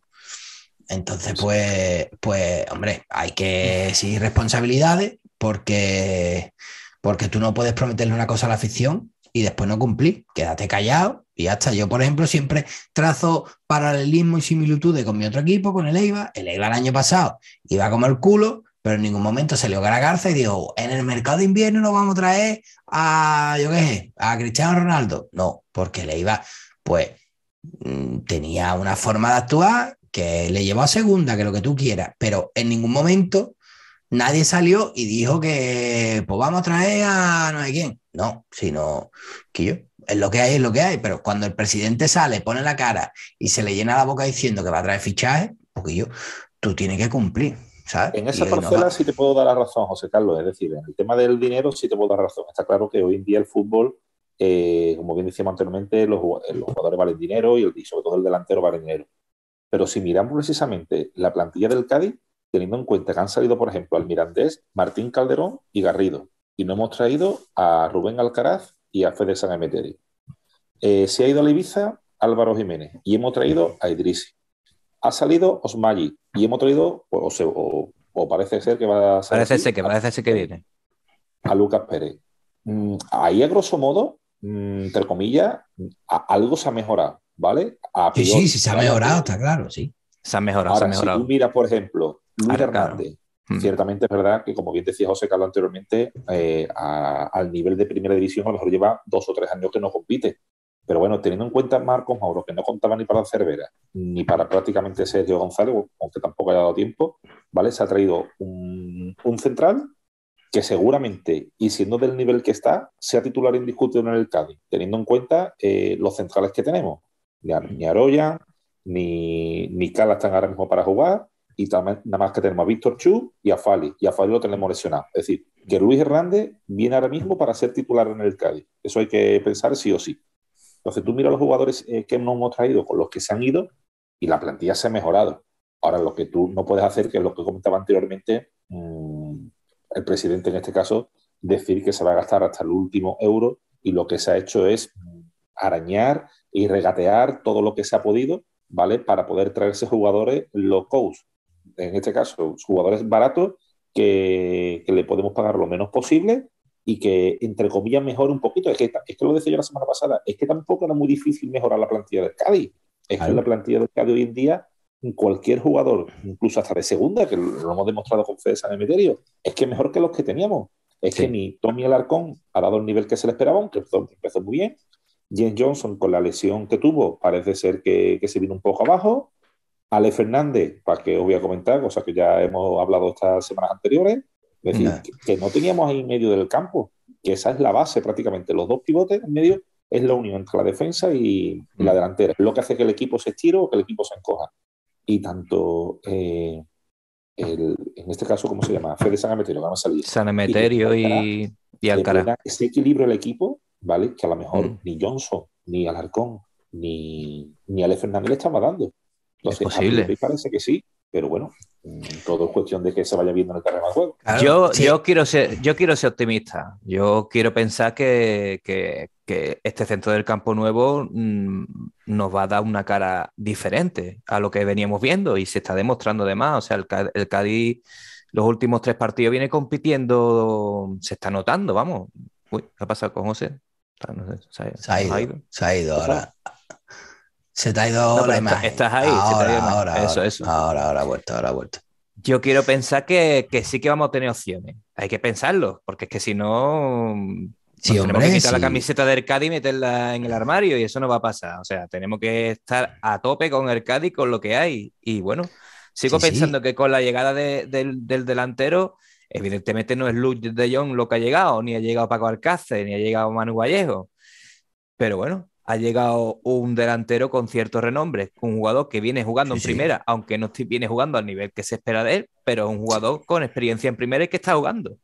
Entonces, pues, pues, hombre, hay que exigir responsabilidades porque, porque tú no puedes prometerle una cosa a la afición y después no cumplir. Quédate callado y hasta yo, por ejemplo, siempre trazo paralelismo y similitudes con mi otro equipo, con el EIVA. El EIVA el año pasado iba como el culo, pero en ningún momento se le a la garza y dijo, en el mercado de invierno nos vamos a traer a, yo qué sé, a Cristiano Ronaldo. No, porque el EIVA, pues, mm, tenía una forma de actuar que le llevó a segunda, que lo que tú quieras, pero en ningún momento nadie salió y dijo que pues vamos a traer a no sé quién. No, sino que yo, es lo que hay, es lo que hay, pero cuando el presidente sale, pone la cara y se le llena la boca diciendo que va a traer fichajes, porque yo, tú tienes que cumplir. En esa parcela sí te puedo dar la razón, José Carlos, es decir, en el tema del dinero sí te puedo dar razón. Está claro que hoy en día el fútbol eh, como bien decíamos anteriormente, los, jugadores valen dinero y, y, sobre todo el delantero vale dinero. Pero si miramos precisamente la plantilla del Cádiz, teniendo en cuenta que han salido, por ejemplo, Almirandés, Martín Calderón y Garrido, y no hemos traído a Rubén Alcaraz y a Fede San eh, se ha ido a la Ibiza Álvaro Jiménez y hemos traído a Idrisi. Ha salido Osmani y hemos traído, o, parece ser que va a salir. Parece ser que, parece ser que viene. A Lucas Pérez. Mm, ahí, a grosso modo, mm, entre comillas, algo se ha mejorado. ¿vale? sí, sí, se ha mejorado, está claro, sí. Se ha mejorado, Ahora, se ha mejorado. Si tú por ejemplo, Luis Hernández, mm. ciertamente es verdad que, como bien decía José Carlos anteriormente, eh, al nivel de primera división a lo mejor lleva dos o tres años que no compite. Pero bueno, teniendo en cuenta Marcos Mauro, que no contaba ni para Cervera, ni para prácticamente Sergio González, aunque tampoco haya dado tiempo, ¿vale? Se ha traído un, central que seguramente, y siendo del nivel que está, sea titular indiscutible en el Cádiz, teniendo en cuenta eh, los centrales que tenemos. Ni Aroya, ni, ni Cala están ahora mismo para jugar. Y también, nada más que tenemos a Víctor Chu y a Fali. Y a Fali lo tenemos lesionado. Es decir, que Luis Hernández viene ahora mismo para ser titular en el Cádiz. Eso hay que pensar sí o sí. Entonces tú mira los jugadores eh, que no hemos traído con los que se han ido y la plantilla se ha mejorado. Ahora lo que tú no puedes hacer, que es lo que comentaba anteriormente, mm, el presidente en este caso, decir que se va a gastar hasta el último euro y lo que se ha hecho es arañar, y regatear todo lo que se ha podido, ¿vale? Para poder traerse jugadores low cost. En este caso, jugadores baratos que, le podemos pagar lo menos posible y que, entre comillas, mejor un poquito. Es que, es que lo decía yo la semana pasada, es que tampoco era muy difícil mejorar la plantilla del Cádiz. Es que la plantilla del Cádiz hoy en día, cualquier jugador, incluso hasta de segunda, que lo hemos demostrado con Fede San es que mejor que los que teníamos. Es que ni Tommy Alarcón ha dado el nivel que se le esperaba, aunque empezó muy bien, James Johnson con la lesión que tuvo parece ser que, se vino un poco abajo. Ale Fernández, para que os voy a comentar, cosa que ya hemos hablado estas semanas anteriores, Que, no teníamos ahí en medio del campo, que esa es la base prácticamente, los dos pivotes en medio es la unión entre la defensa y mm. la delantera, lo que hace que el equipo se estire o que el equipo se encoja. Y tanto eh, en este caso, ¿cómo se llama? Fede San Emeterio, vamos a salir. San y, y, Alcalá. Ese equilibrio del equipo ¿vale? Que a lo mejor mm. ni Johnson, ni Alarcón, ni, ni Ale Fernández le estaba dando. es posible. parece que sí, pero bueno, mm, todo es cuestión de que se vaya viendo en el terreno de juego. yo, yo, quiero ser, yo quiero ser optimista. Yo quiero pensar que, este centro del campo nuevo mm, nos va a dar una cara diferente a lo que veníamos viendo y se está demostrando además. O sea, el, el Cádiz, los últimos tres partidos viene compitiendo, se está notando, vamos. Uy, ¿qué ha pasado con José? se, ha, ido, se, ha ido. ahora. Se te ha ido ahora, y más. Estás ahí. Ahora, se ahora, ahora, eso, eso. ahora, ahora, vuelto ahora, vuelto. Yo quiero pensar que, sí que vamos a tener opciones. Hay que pensarlo, porque es que si no. hombre, pues tenemos que quitar la camiseta del Cádiz y meterla en el armario, y eso no va a pasar. O sea, tenemos que estar a tope con el Cádiz, con lo que hay. Y bueno, sigo pensando que con la llegada del, del delantero Evidentemente no es Luke de Jong lo que ha llegado, ni ha llegado Paco Alcácer, ni ha llegado Manu Vallejo. Pero bueno, ha llegado un delantero con cierto renombre, un jugador que viene jugando en primera, aunque no viene jugando al nivel que se espera de él, pero es un jugador con experiencia en primera y que está jugando.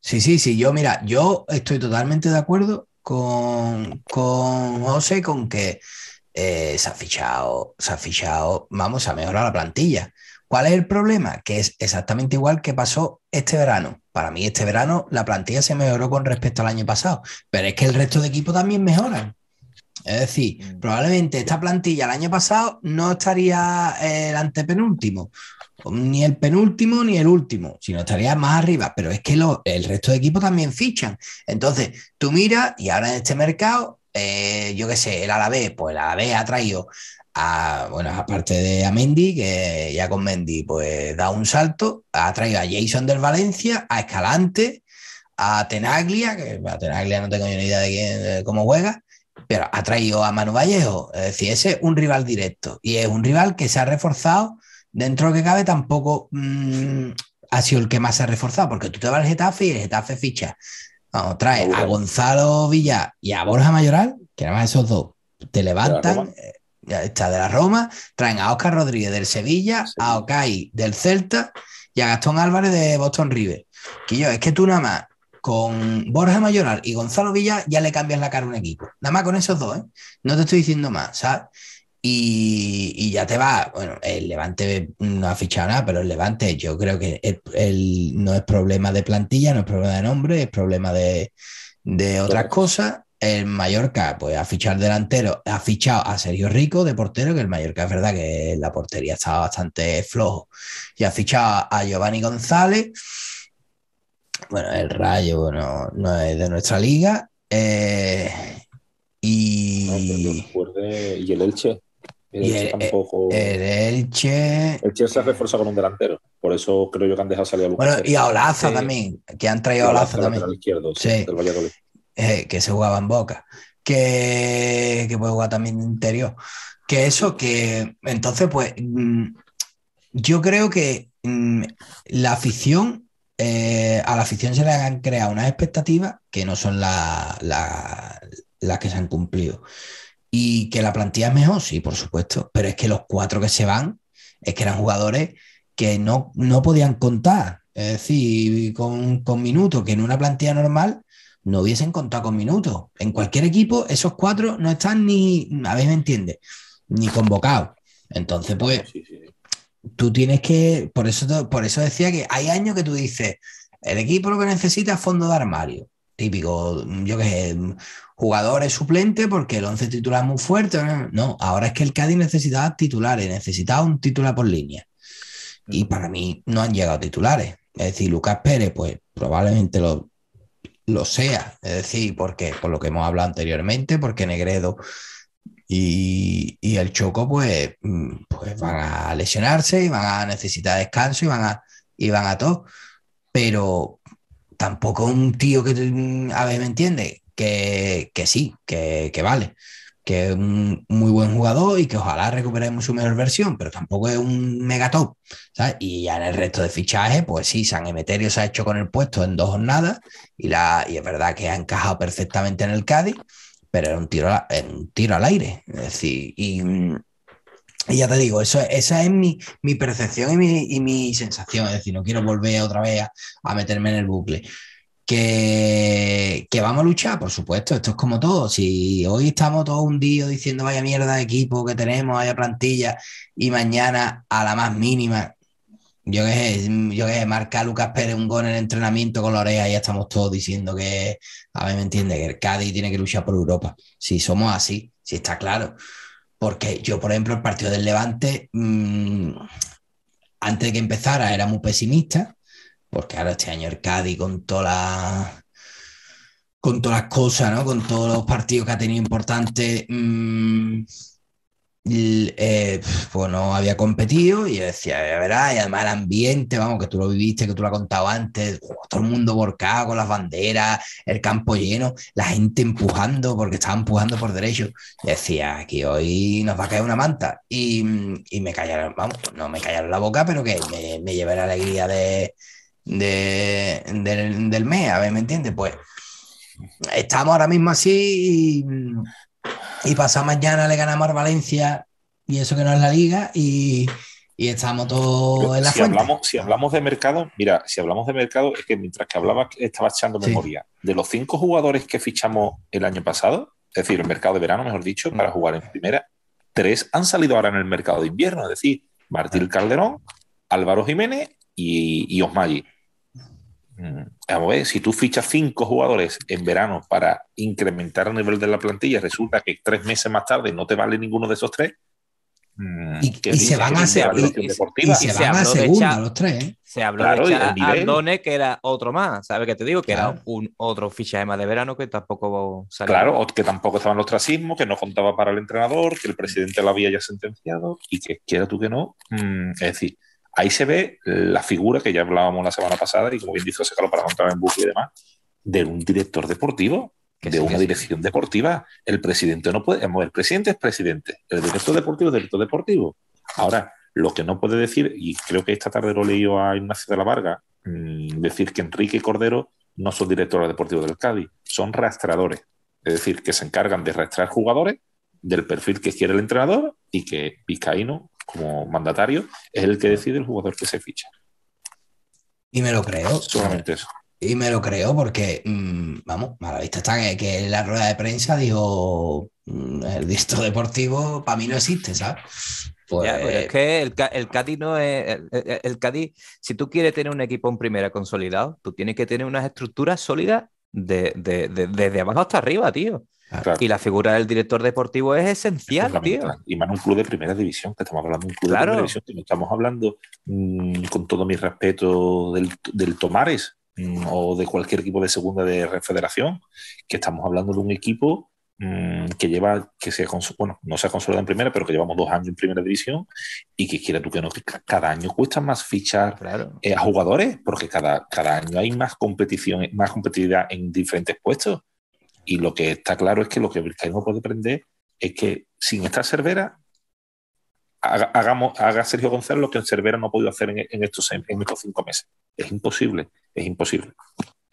Sí, sí, sí, yo mira, yo estoy totalmente de acuerdo con, José, con que eh, se ha fichado, se ha fichado, vamos, a mejorar la plantilla. ¿Cuál es el problema? Que es exactamente igual que pasó este verano. Para mí este verano la plantilla se mejoró con respecto al año pasado, pero es que el resto de equipos también mejoran. Es decir, mm. probablemente esta plantilla el año pasado no estaría eh, el antepenúltimo, ni el penúltimo ni el último, sino estaría más arriba, pero es que el resto de equipos también fichan. Entonces, tú miras y ahora en este mercado eh, yo qué sé, el Alavés, pues el Alavés ha traído bueno, aparte de a Mendy, que ya con Mendy pues da un salto, ha traído a Jason del Valencia, a Escalante, a Tenaglia, que a Tenaglia no tengo ni idea de, quién, cómo juega, pero ha traído a Manu Vallejo, es decir, ese es un rival directo y es un rival que se ha reforzado, dentro que cabe tampoco mm, ha sido el que más se ha reforzado, porque tú te vas al Getafe y el Getafe ficha. trae a Gonzalo Villa y a Borja Mayoral, que nada esos dos te levantan está de la Roma, traen a Oscar Rodríguez del Sevilla, a Okai del Celta y a Gastón Álvarez de Boston River. Que yo, es que tú nada más con Borja Mayoral y Gonzalo Villa ya le cambias la cara a un equipo. Nada más con esos dos, ¿eh? No te estoy diciendo más, ¿sabes? Y, ya te va. Bueno, el Levante no ha fichado nada, pero el Levante yo creo que no es problema de plantilla, no es problema de nombre, es problema de, de otras cosas el Mallorca, pues fichado al delantero, ha fichado a Sergio Rico de portero, que el Mallorca es verdad que la portería estaba bastante flojo, y ha fichado a Giovanni González. Bueno, el Rayo no, no es de nuestra liga. Eh, y... el Elche. El Elche tampoco. Eh, Elche. se ha reforzado con un delantero. Por eso creo yo que han dejado salir a Lucas. Bueno, y a Olaza también. Que han traído a Olaza, también. Del Valladolid. Eh, que se jugaba en Boca, que, que puede jugar también interior. Que eso, que entonces, pues mm, yo creo que mm, la afición, eh, a la afición se le han creado unas expectativas que no son las la, que se han cumplido. Y que la plantilla es mejor, sí, por supuesto, pero es que los cuatro que se van, es que eran jugadores que no, no podían contar, es decir, con, con minutos, que en una plantilla normal no hubiesen contado con minutos. En cualquier equipo, esos cuatro no están ni, a ver, me entiende, ni convocados. Entonces, pues, tú tienes que, por eso, por eso decía que hay años que tú dices, el equipo lo que necesita es fondo de armario. Típico, yo que sé, jugadores suplentes porque el 11 titular es muy fuerte. No, ahora es que el Cádiz necesitaba titulares, necesitaba un titular por línea. Y para mí no han llegado titulares. Es decir, Lucas Pérez, pues probablemente lo lo sea. Es decir, ¿por Por lo que hemos hablado anteriormente, porque Negredo y, el Choco pues, mm, pues, van a lesionarse y van a necesitar descanso y van a, y a todo. Pero tampoco un tío que, mm, a ver, ¿me entiende? Que, sí, que, que vale que es un muy buen jugador y que ojalá recuperemos su mejor versión, pero tampoco es un mega top. Y ya en el resto de fichajes, pues sí, San Emeterio se ha hecho con el puesto en dos jornadas y, la, es verdad que ha encajado perfectamente en el Cádiz, pero era un tiro, un tiro al aire. Es decir, y, ya te digo, eso, esa es mi, percepción y mi, sensación. Es decir, no quiero volver otra vez a meterme en el bucle. Que, vamos a luchar, por supuesto, esto es como todo. Si hoy estamos todo un día diciendo vaya mierda de equipo que tenemos, vaya plantilla, y mañana a la más mínima, yo que sé, yo que sé, marca Lucas Pérez un gol en el entrenamiento con la oreja, ya estamos todos diciendo que, a ver, me entiende, que el Cádiz tiene que luchar por Europa. Si somos así, si está claro. Porque yo, por ejemplo, el partido del Levante, mm, antes de que empezara, era muy pesimista porque ahora este año el Cádiz con todas las con todas las cosas, ¿no? Con todos los partidos que ha tenido importantes, mm, eh, pues no había competido y decía, a ver y además el ambiente, vamos, que tú lo viviste, que tú lo has contado antes, todo el mundo volcado con las banderas, el campo lleno, la gente empujando porque estaba empujando por derecho. decía, aquí hoy nos va a caer una manta y, me callaron, vamos, no me callaron la boca, pero que me, me llevé la alegría de de, del, del mes, a ver, ¿me entiendes? Pues estamos ahora mismo así y, y pasado mañana le ganamos a Valencia y eso que no es la liga y, estamos todos en la si si hablamos de mercado, mira, si hablamos de mercado es que mientras que hablaba estaba echando memoria. De los cinco jugadores que fichamos el año pasado, es decir, el mercado de verano, mejor dicho, para jugar en primera, tres han salido ahora en el mercado de invierno, es decir, Martín Calderón, Álvaro Jiménez y, y Mm. a ver, si tú fichas cinco jugadores en verano para incrementar el nivel de la plantilla, resulta que tres meses más tarde no te vale ninguno de esos tres. Mm, y, se van a y, se, se van a los tres. ¿eh? Se habló de Andone, que era otro más. ¿Sabes qué te digo? Que era un otro fichaje más de verano que tampoco salió. Claro, que tampoco estaban los tracismos, que no contaba para el entrenador, que el presidente lo había ya sentenciado y que quiera tú que no. Mm, es decir, ahí se ve la figura que ya hablábamos la semana pasada y como bien dice Carlos para montar en bucle y demás, de un director deportivo, de una dirección deportiva. El presidente no puede, el presidente es presidente, el director deportivo es director deportivo. Ahora, lo que no puede decir, y creo que esta tarde lo leí a Ignacio de la Varga, mm, decir que Enrique Cordero no son directores deportivos del Cádiz, son rastradores. Es decir, que se encargan de rastrar jugadores del perfil que quiere el entrenador y que Vizcaíno como mandatario, es el que decide el jugador que se ficha. Y me lo creo. Solamente eso. Y me lo creo porque, mm, vamos, a la vista está que, en la rueda de prensa dijo, mm, el distrito deportivo para mí no existe, ¿sabes? Pues... es que el, el Cádiz no es. El, el, Cádiz, si tú quieres tener un equipo en primera consolidado, tú tienes que tener unas estructuras sólidas desde abajo hasta arriba, tío. Y la figura del director deportivo es esencial, tío. Y más un club de primera división, que estamos hablando de un club de primera división, que no estamos hablando mm, con todo mi respeto del, del Tomares mm, o de cualquier equipo de segunda de federación, que estamos hablando de un equipo Mm, que lleva, que sea bueno, no sea ha consolidado en primera, pero que llevamos dos años en primera división y que quiera tú que no, que cada año cuesta más fichar eh, a jugadores, porque cada, cada año hay más competición, más competitividad en diferentes puestos. Y lo que está claro es que lo que no puede aprender es que sin esta Cervera, haga, hagamos, haga Sergio González lo que en Cervera no ha podido hacer en, en estos cinco meses. Es imposible, es imposible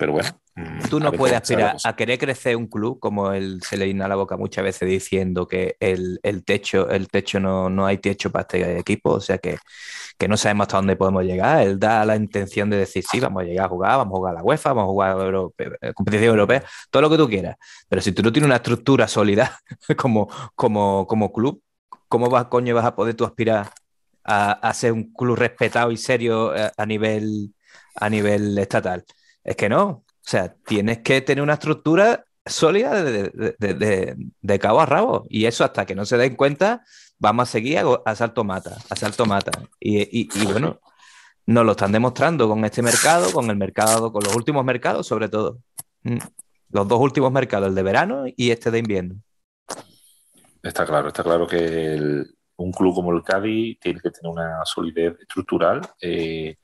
pero bueno. Mm, tú no puedes aspirar a querer crecer un club, como él se le a la boca muchas veces diciendo que el, techo, el techo no, hay techo para este equipo, o sea que, no sabemos hasta dónde podemos llegar. Él da la intención de decir, sí, vamos a llegar a jugar, vamos a jugar a la UEFA, vamos a jugar a eh, eh, competición europea, todo lo que tú quieras. Pero si tú no tienes una estructura sólida como, como, club, ¿cómo vas, coño, vas a poder tú aspirar a, ser un club respetado y serio eh, nivel, a nivel estatal? Es que no. O sea, tienes que tener una estructura sólida de, cabo a rabo. Y eso hasta que no se den cuenta, vamos a seguir a, salto mata, a mata. Y, bueno, nos lo están demostrando con este mercado, con el mercado, con los últimos mercados sobre todo. Mm. Los dos últimos mercados, el de verano y este de invierno. Está claro, está claro que un club como el Cádiz tiene que tener una solidez estructural. Eh,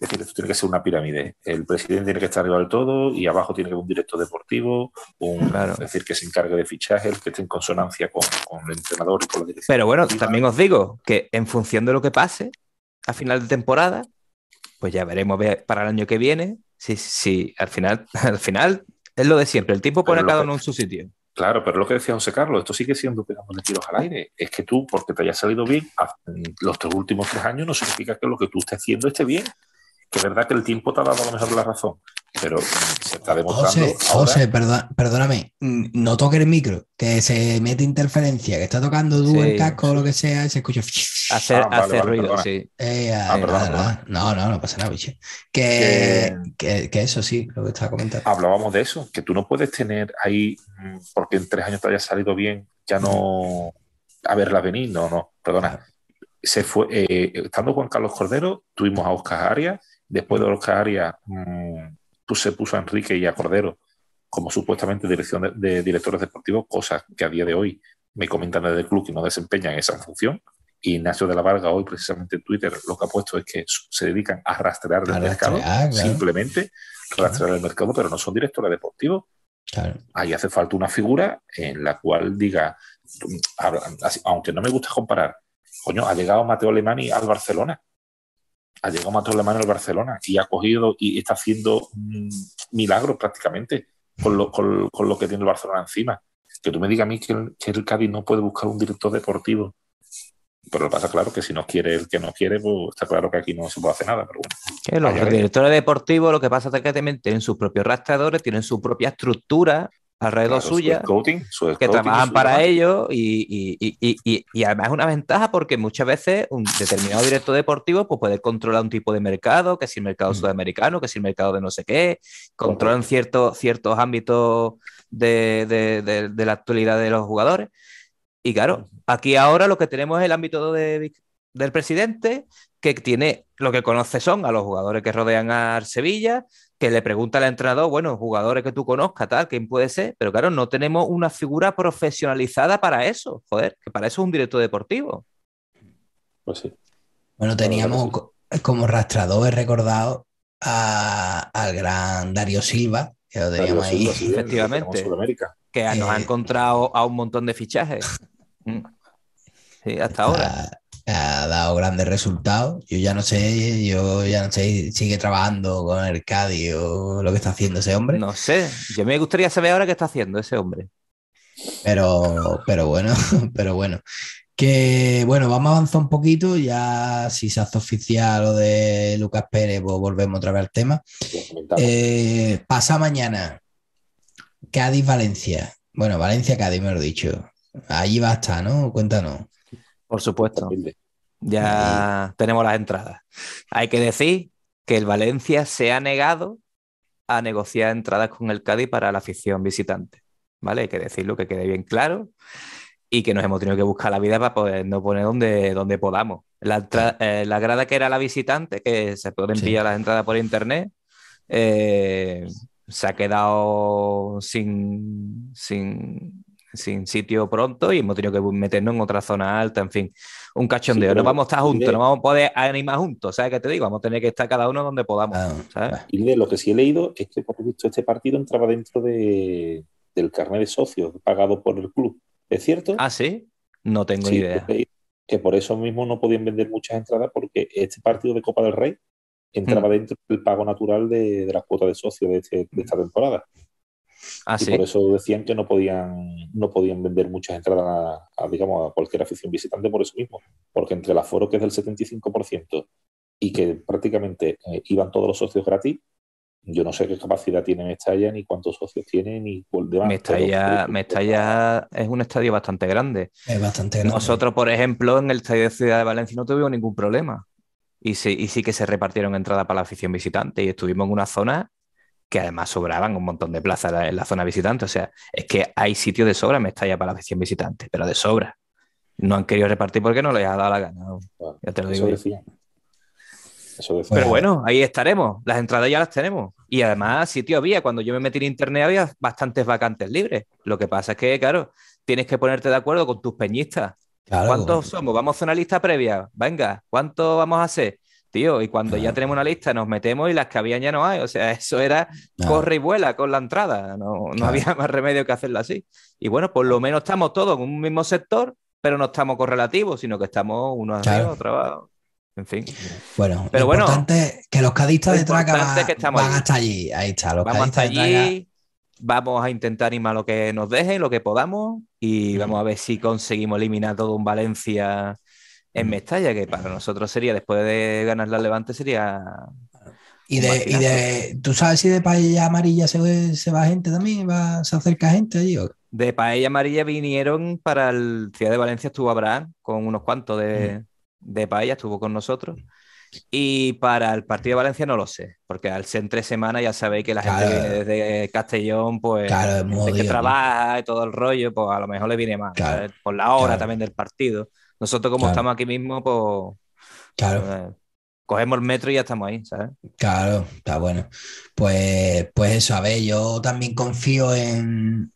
es decir, esto tiene que ser una pirámide. El presidente tiene que estar arriba del todo y abajo tiene que haber un director deportivo, un, es decir, que se encargue de fichajes, que esté en consonancia con, el entrenador y con la dirección. Pero bueno, también os digo que en función de lo que pase a final de temporada, pues ya veremos para el año que viene si, al, final, al final es lo de siempre. El tipo pone cada uno en su sitio. Claro, pero lo que decía José Carlos, esto sigue siendo de tiros al aire. Es que tú, porque te hayas salido bien los tres últimos tres años, no significa que lo que tú estés haciendo esté bien que es verdad que el tiempo te ha dado lo mejor la razón, pero se está demostrando. José, perdóname, no toque el micro, que se mete interferencia, que está tocando tú el casco o lo que sea, y se escucha. Hacer, ruido, sí. no, no, no pasa nada, biche Que, eso sí, lo que estaba comentando. Hablábamos de eso, que tú no puedes tener ahí, mm, porque en tres años te haya salido bien, ya no. A venido, no, no, perdona. Se fue, eh, estando Juan Carlos Cordero, tuvimos a Oscar Arias Después de Oscar Arias mmm, pues se puso a Enrique y a Cordero como supuestamente dirección de, directores deportivos, cosas que a día de hoy me comentan desde el club que no desempeñan esa función. Y Ignacio de la Varga hoy precisamente en Twitter lo que ha puesto es que se dedican a rastrear el mercado, simplemente rastrear el mercado, pero no son directores deportivos. Ahí hace falta una figura en la cual diga, mm, aunque no me gusta comparar, ha llegado Mateo Alemani al Barcelona ha llegado más la mano al Barcelona y ha cogido y está haciendo mm, milagros prácticamente con lo, con, lo que tiene el Barcelona encima. Que tú me digas a mí que el, no puede buscar un director deportivo. Pero lo pasa claro que si no quiere el que no quiere, pues está claro que aquí no se puede hacer nada. Pero bueno, los directores deportivos lo que pasa es que tienen sus propios rastreadores, tienen su propia estructura alrededor suya, que trabajan para ello y, además es una ventaja porque muchas veces un determinado director deportivo pues, puede controlar un tipo de mercado, que es el mercado mm. sudamericano, que es el mercado de no sé qué, controlan ciertos, ciertos ámbitos de, de, la actualidad de los jugadores. Y claro, aquí ahora lo que tenemos es el ámbito del presidente, que tiene lo que conoce son a los jugadores que rodean a Sevilla, que le pregunta al entrenador, bueno, jugadores que tú conozcas, tal, quién puede ser, pero claro, no tenemos una figura profesionalizada para eso, joder, que para eso es un director deportivo. Pues sí. Bueno, teníamos como rastrador, he recordado, al gran Dario Silva, que lo teníamos ahí. Efectivamente. Que nos ha eh, encontrado a un montón de fichajes. Mm. sí, hasta ahora ha dado grandes resultados. Yo ya no sé, yo ya no sé, sigue trabajando con el Cádiz o lo que está haciendo ese hombre. No sé, yo me gustaría saber ahora qué está haciendo ese hombre. Pero, pero bueno, pero bueno. Que bueno, vamos a avanzar un poquito. Ya si se hace oficial lo de Lucas Pérez, pues volvemos otra vez al tema. Eh, pasa mañana. Cádiz-Valencia. Bueno, Valencia-Cádiz, me lo he dicho. Allí va a estar, ¿no? Cuéntanos. Por supuesto. Ya tenemos las entradas. Hay que decir que el Valencia se ha negado a negociar entradas con el Cádiz para la afición visitante. ¿Vale? Hay que decirlo que quede bien claro y que nos hemos tenido que buscar la vida para no poner donde, podamos. Eh, la, grada que era la visitante, que se pueden pillar las entradas por internet, eh, se ha quedado sin, sin, sin sitio pronto y hemos tenido que meternos en otra zona alta, en fin, un cachondeo. no vamos a estar juntos, no vamos a poder animar juntos, ¿sabes qué te digo? Vamos a tener que estar cada uno donde podamos. Ah, ah. Y lo que sí he leído es que, por lo visto, este partido entraba dentro del carnet de socios pagado por el club. ¿Es cierto? Ah, sí, no tengo ni idea. Que por eso mismo no podían vender muchas entradas porque este partido de Copa del Rey entraba hmm. dentro del pago natural de, las cuotas de socios de este, hmm. esta temporada. Ah, y por eso decían que no podían, no podían vender muchas entradas a, digamos, a cualquier afición visitante por eso mismo, porque entre el aforo que es del 75% y que prácticamente eh, iban todos los socios gratis, yo no sé qué capacidad tiene Mestalla, ni cuántos socios tiene, ni cuál demás. Mestalla, es un estadio bastante grande. Es bastante grande. Nosotros, por ejemplo, en el estadio de Ciudad de Valencia no tuvimos ningún problema. Y sí, y sí que se repartieron entradas para la afición visitante y estuvimos en una zona que además sobraban un montón de plazas en la zona visitante. O sea, es que hay sitios de sobra me está ya para la afición visitante, pero de sobra. No han querido repartir porque no les ha dado la gana. ya te lo digo. pero bueno, ahí estaremos. Las entradas ya las tenemos. Y además, sitio había. Cuando yo me metí en internet había bastantes vacantes libres. Lo que pasa es que, claro, tienes que ponerte de acuerdo con tus peñistas. ¿Cuántos somos? Vamos a una lista previa. Venga, ¿cuánto vamos a hacer? tío, y cuando ya tenemos una lista nos metemos y las que habían ya no hay. O sea, eso era corre y vuela con la entrada. No, no había más remedio que hacerlo así. Y bueno, por lo menos estamos todos en un mismo sector, pero no estamos correlativos, sino que estamos uno otro lado. En fin. Bueno, pero bueno. Importante que los cadistas van, hasta allí. Ahí está, vamos hasta allí. Vamos a intentar ir más lo que nos dejen, lo que podamos, y vamos a ver si conseguimos eliminar todo un Valencia en Mestalla, que para nosotros sería, después de ganar la Levante, sería... Y de, y de, ¿tú sabes si de Paella Amarilla se, va gente también? Va, ¿Se acerca gente allí? De Paella Amarilla vinieron para el Ciudad de Valencia, estuvo Abraham con unos cuantos de, de Paella, estuvo con nosotros. Y para el partido de Valencia no lo sé, porque al ser tres semanas ya sabéis que la gente desde Castellón, pues claro, que trabaja y todo el rollo, pues a lo mejor le viene más por la hora también del partido. Nosotros como estamos aquí mismo, pues... Claro. Pues, cogemos el metro y ya estamos ahí, ¿sabes? Claro, está bueno. Pues, pues eso, a ver, yo también confío en,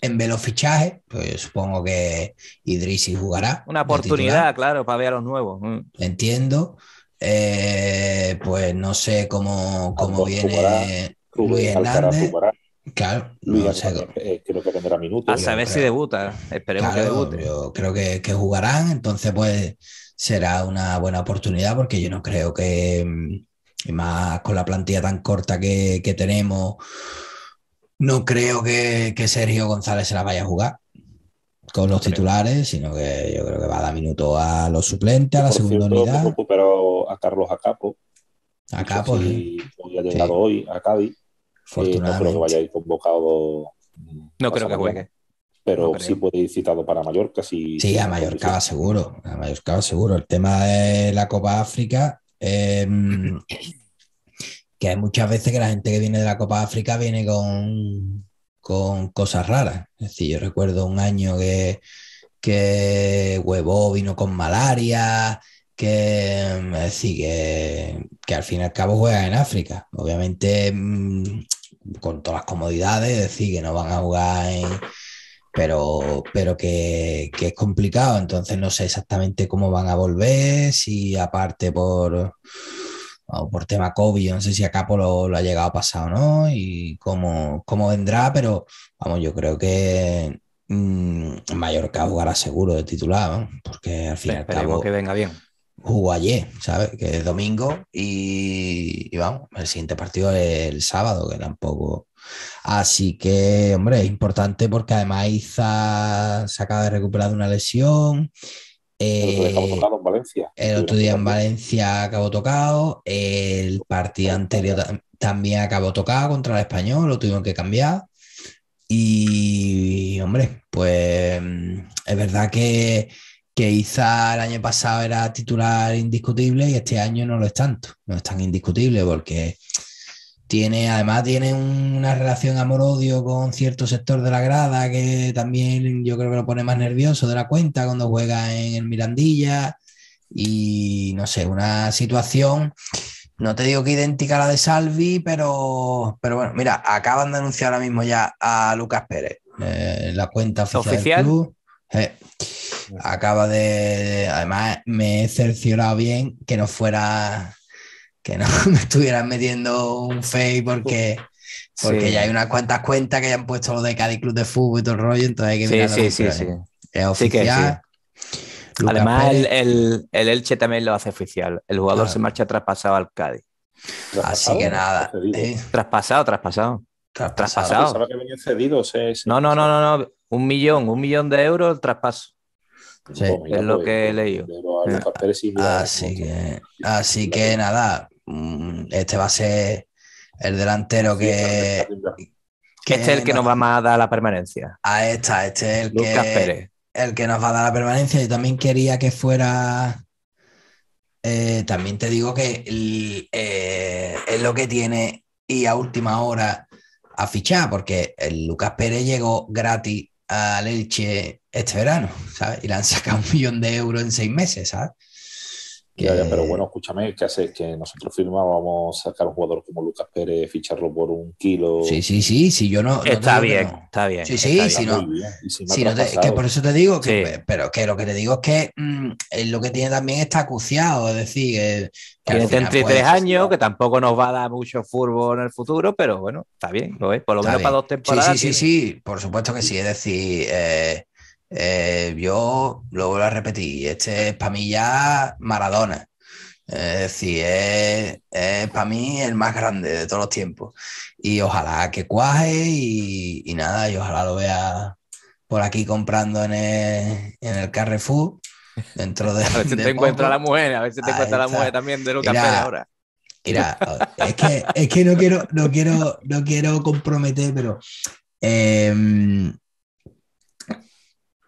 en fichajes, pues supongo que Idrisi jugará. Una oportunidad, claro, para ver a los nuevos. Mm. Entiendo. Eh, pues no sé cómo, cómo viene Luis Hernández. Claro, eh, creo que tendrá minutos. A ah, saber si debuta, esperemos que debute. creo que, jugarán, entonces pues será una buena oportunidad porque yo no creo que, mm, más con la plantilla tan corta que, tenemos, no creo que, Sergio González se la vaya a jugar con los titulares, sino que yo creo que va a dar minuto a los suplentes, a la segunda unidad. Pero a Carlos Acapo. Acapo, ¿eh? ha llegado hoy a Cádiz no creo que vaya convocado. Mm, no creo que juegue. Pero sí puede ir citado para Mallorca. Si, sí, a Mallorca seguro. A Mallorca seguro. El tema de la Copa África. Em, que hay muchas veces que la gente que viene de la Copa África viene con, con cosas raras. Es decir, yo recuerdo un año que, que Huevo vino con malaria Mm, que que, al fin y al cabo juega en África. Obviamente mm, con todas las comodidades, es decir, que no van a jugar pero, pero que, es complicado. Entonces no sé exactamente cómo van a volver, si aparte por, por tema COVID, no sé si a Capo lo, ha llegado a pasar o no, y cómo, cómo vendrá, pero vamos, yo creo que mayor mm, Mallorca jugará seguro de titular, porque al fin y cabo... que venga bien jugó ayer, ¿sabes? Que es domingo y, vamos, el siguiente partido es el sábado, que tampoco. Así que, hombre, es importante porque además Iza se acaba de recuperar de una lesión. Eh, tocado en Valencia. El otro día en Valencia acabó tocado. El partido anterior también acabó tocado contra el español, lo tuvieron que cambiar. Y, hombre, pues mm, es verdad que que quizá el año pasado era titular indiscutible y este año no lo es tanto, no es tan indiscutible porque tiene, además tiene una relación amor-odio con cierto sector de la grada que también yo creo que lo pone más nervioso de la cuenta cuando juega en el Mirandilla y no sé, una situación, no te digo que idéntica a la de Salvi, pero, pero bueno, mira, acaban de anunciar ahora mismo ya a Lucas Pérez, eh, la cuenta oficial, Del club. Eh, Acaba de. Además, me he cerciorado bien que no fuera. Que no me estuvieran metiendo un fake porque. Porque ya hay unas cuantas cuentas que ya han puesto lo de Cádiz Club de Fútbol y todo el rollo, entonces hay que mirar. Sí, sí, sí, ¿eh? Es oficial. Además, el, el, Elche también lo hace oficial. El jugador se marcha traspasado al Cádiz. Así que nada. Pues ¿eh? Traspasado, traspasado. Traspasado. no, no, no, no, no. Un millón, un millón de euros el traspaso es lo pues, que he eh, leído. Eh, así que, así que nada, mm, este va a ser el delantero que. Que este es el que nos va a dar la permanencia. a está, este es el que. El que nos va a dar la permanencia. Yo también quería que fuera. Eh, también te digo que es lo que tiene y a última hora a fichar, porque el Lucas Pérez llegó gratis al Elche este verano, ¿sabes? Y le han sacado un millón de euros en seis meses, ¿sabes? pero bueno, escúchame, que hace que nosotros firmábamos sacar a un jugador como Lucas Pérez, ficharlo por un kilo. Sí, sí, sí, sí, yo no. Está bien, está bien. Sí, sí, sí, que por eso te digo que, pero que lo que te digo es que mm, eh, lo que tiene también está acuciado, es decir, tiene 33 pues, años, que tampoco nos va a dar mucho fútbol en el futuro, pero bueno, está bien, lo por lo menos para dos temporadas. Sí, sí, sí, sí, por supuesto que sí, es decir. Eh, eh, yo lo vuelvo a repetir, este es para mí ya Maradona. Es decir, es, para mí el más grande de todos los tiempos. Y ojalá que cuaje y, nada, y ojalá lo vea por aquí comprando en el, Carrefour. Dentro de, a ver si te encuentra la mujer, a ver si te encuentra la mujer también de lo ahora. Mira, es que, no quiero, no quiero, no quiero comprometer, pero em,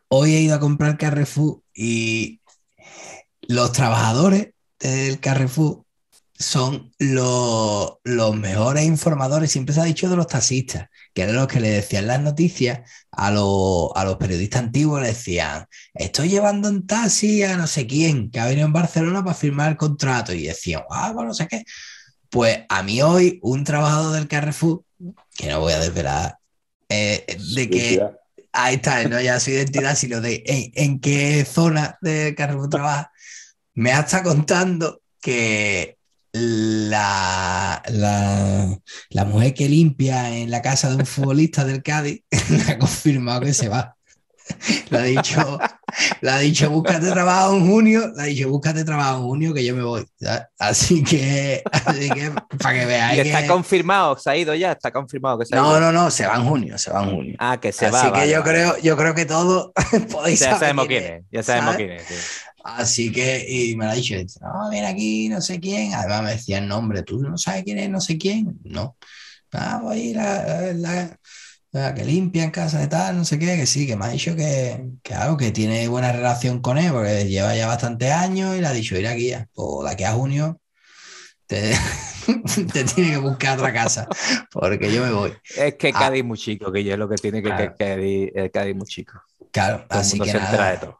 hoy he ido a comprar Carrefour y los trabajadores del Carrefour son los, mejores informadores, siempre se ha dicho de los taxistas, que eran los que le decían las noticias a, los, periodistas antiguos, le decían, estoy llevando un taxi a no sé quién, que ha venido en Barcelona para firmar el contrato, y decían, ah, bueno, pues no sé qué. Pues a mí hoy un trabajador del Carrefour, que no voy a desvelar, eh, de que Ahí está, ¿no? ya su identidad, lo de eh, en, qué zona de Carrefour trabaja. Me está contando que la, la, la, mujer que limpia en la casa de un futbolista del Cádiz ha confirmado que se va. Lo ha dicho, la dicho, búscate trabajo en junio, la dicho, búscate trabajo en junio que yo me voy. Así que, así que para que veáis. está confirmado, se ha ido ya, está confirmado que se va. no, No, no, no, se va en junio, se va en junio. Ah, que se va. Así que yo, Creo, yo creo que todo podéis ya Sabemos quién es, ya sabemos quién es. Así que, y me lo ha dicho, no, mira aquí, no sé quién. Además me decía el nombre, tú no sabes quién es, no sé quién. No. Ah, voy a ir a, la que limpia en casa de tal, no sé qué, que sí, que me ha dicho que, que que tiene buena relación con él, porque lleva ya bastantes años y le ha dicho, ir aquí, o de aquí a junio, te, tiene que buscar otra casa, porque yo me voy. Es que ah. Cádiz es muy chico, que yo es lo que tiene que, claro. Cádiz, muy chico. Claro, así que nada,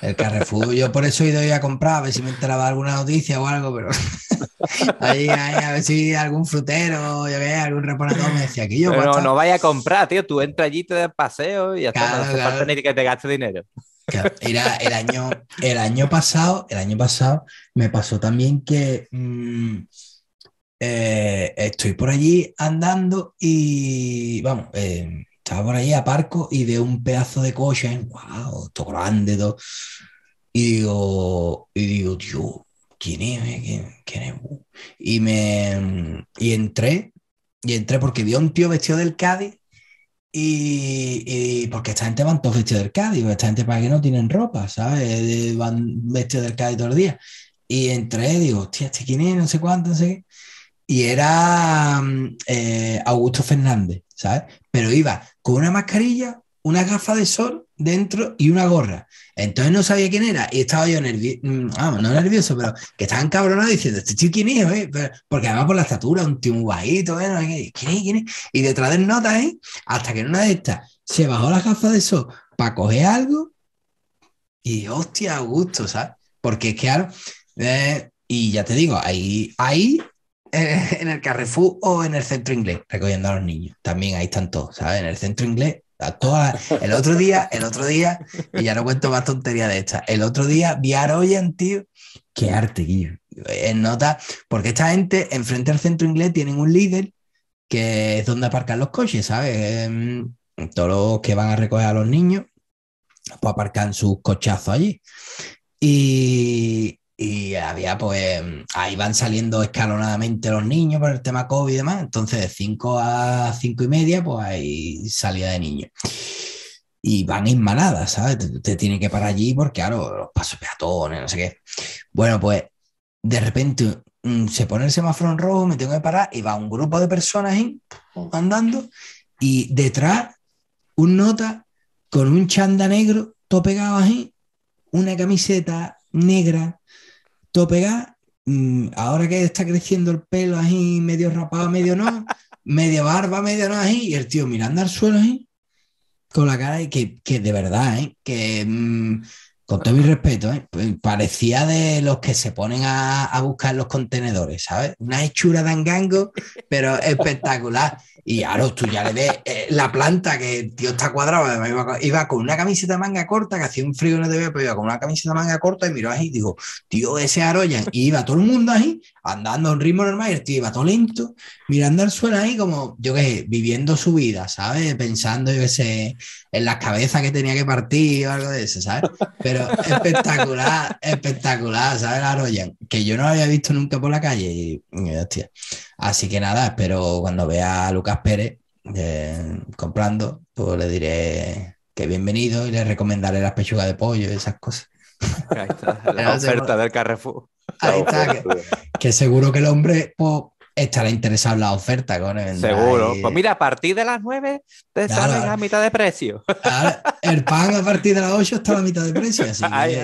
el Carrefour, yo por eso he ido a comprar, a ver si me enteraba alguna noticia o algo, pero ahí, ahí, a ver si algún frutero, yo algún reparador, me decía que yo. No, no vaya a comprar, tío, tú entras allí, te das paseo y hasta no ni que te gastes dinero. era el año, pasado, el año pasado me pasó también que mm, eh, estoy por allí andando y vamos, eh, estaba por ahí a Parco y veo un pedazo de coche, wow, todo grande, todo. Y digo, y digo, tío, ¿quién es? ¿Quién, Y me y entré, y entré porque vi a un tío vestido del Cádiz. Y, porque esta gente van todos vestidos del Cádiz, esta gente para que no tienen ropa, ¿sabes? Van vestidos del Cádiz todos los días Y entré, digo, hostia, ¿este quién es? No sé cuánto, no sé qué. Y era eh, Augusto Fernández, ¿sabes? pero iba con una mascarilla, una gafa de sol dentro y una gorra. Entonces no sabía quién era y estaba yo nervioso, mm, vamos, no nervioso, pero que estaba encabronado diciendo, este quién es, porque además por la estatura, un tío guayito, ¿quién es, quién Y detrás de notas, ¿eh? hasta que en una de estas se bajó la gafa de sol para coger algo y hostia, gusto, ¿sabes? Porque es que, claro, eh, y ya te digo, ahí, ahí eh, en el Carrefour o en el centro inglés recogiendo a los niños. También ahí están todos, ¿sabes? En el centro inglés. A El otro día, el otro día, y ya no cuento más tontería de esta. El otro día vi a Aroyan, tío. Qué arte, guío. En eh, nota, porque esta gente enfrente al centro inglés tienen un líder que es donde aparcan los coches, ¿sabes? Em, todos los que van a recoger a los niños, pues aparcan sus cochazos allí. Y, y había, pues, ahí van saliendo escalonadamente los niños por el tema COVID y demás. Entonces, de 5 a 5 y media, pues ahí salida de niños. Y van en manada, ¿sabes? Te, tienen que parar allí porque, claro, los pasos peatones, no sé qué. Bueno, pues, de repente mm, se pone el semáforo en rojo, me tengo que parar y va un grupo de personas andando y detrás un nota con un chanda negro, todo pegado ahí, una camiseta negra, Topega, mm, Ahora que está creciendo el pelo ahí medio rapado, medio no, medio barba, medio no ahí y el tío mirando al suelo ahí con la cara y que, de verdad, ¿eh? que mm, con todo mi respeto, ¿eh? pues parecía de los que se ponen a, buscar los contenedores, ¿sabes? Una hechura de angango, pero espectacular. Y ahora tú ya le ves eh, la planta que tío está cuadrado. Iba, con una camiseta manga corta, que hacía un frío no te pero iba con una camiseta manga corta y miró ahí y dijo, tío, ese Aroyan. Y iba todo el mundo ahí andando a un ritmo normal y el tío iba todo lento, mirando al suelo ahí como, yo qué sé, viviendo su vida, ¿sabes? Pensando, yo qué sé, en las cabezas que tenía que partir o algo de eso, ¿sabes? Pero espectacular, espectacular, ¿sabes? La Royan, que yo no había visto nunca por la calle y, hostia. Así que nada, espero cuando vea a Lucas Pérez eh, comprando, pues le diré que bienvenido y le recomendaré las pechugas de pollo y esas cosas. Ahí está, la oferta del Carrefour. Ahí está, que, seguro que el hombre pues, estará interesado en la oferta. Con el, seguro. Pues mira, a partir de las 9 te salen a mitad de precio. el pan a partir de las 8 está a la mitad de precio. Así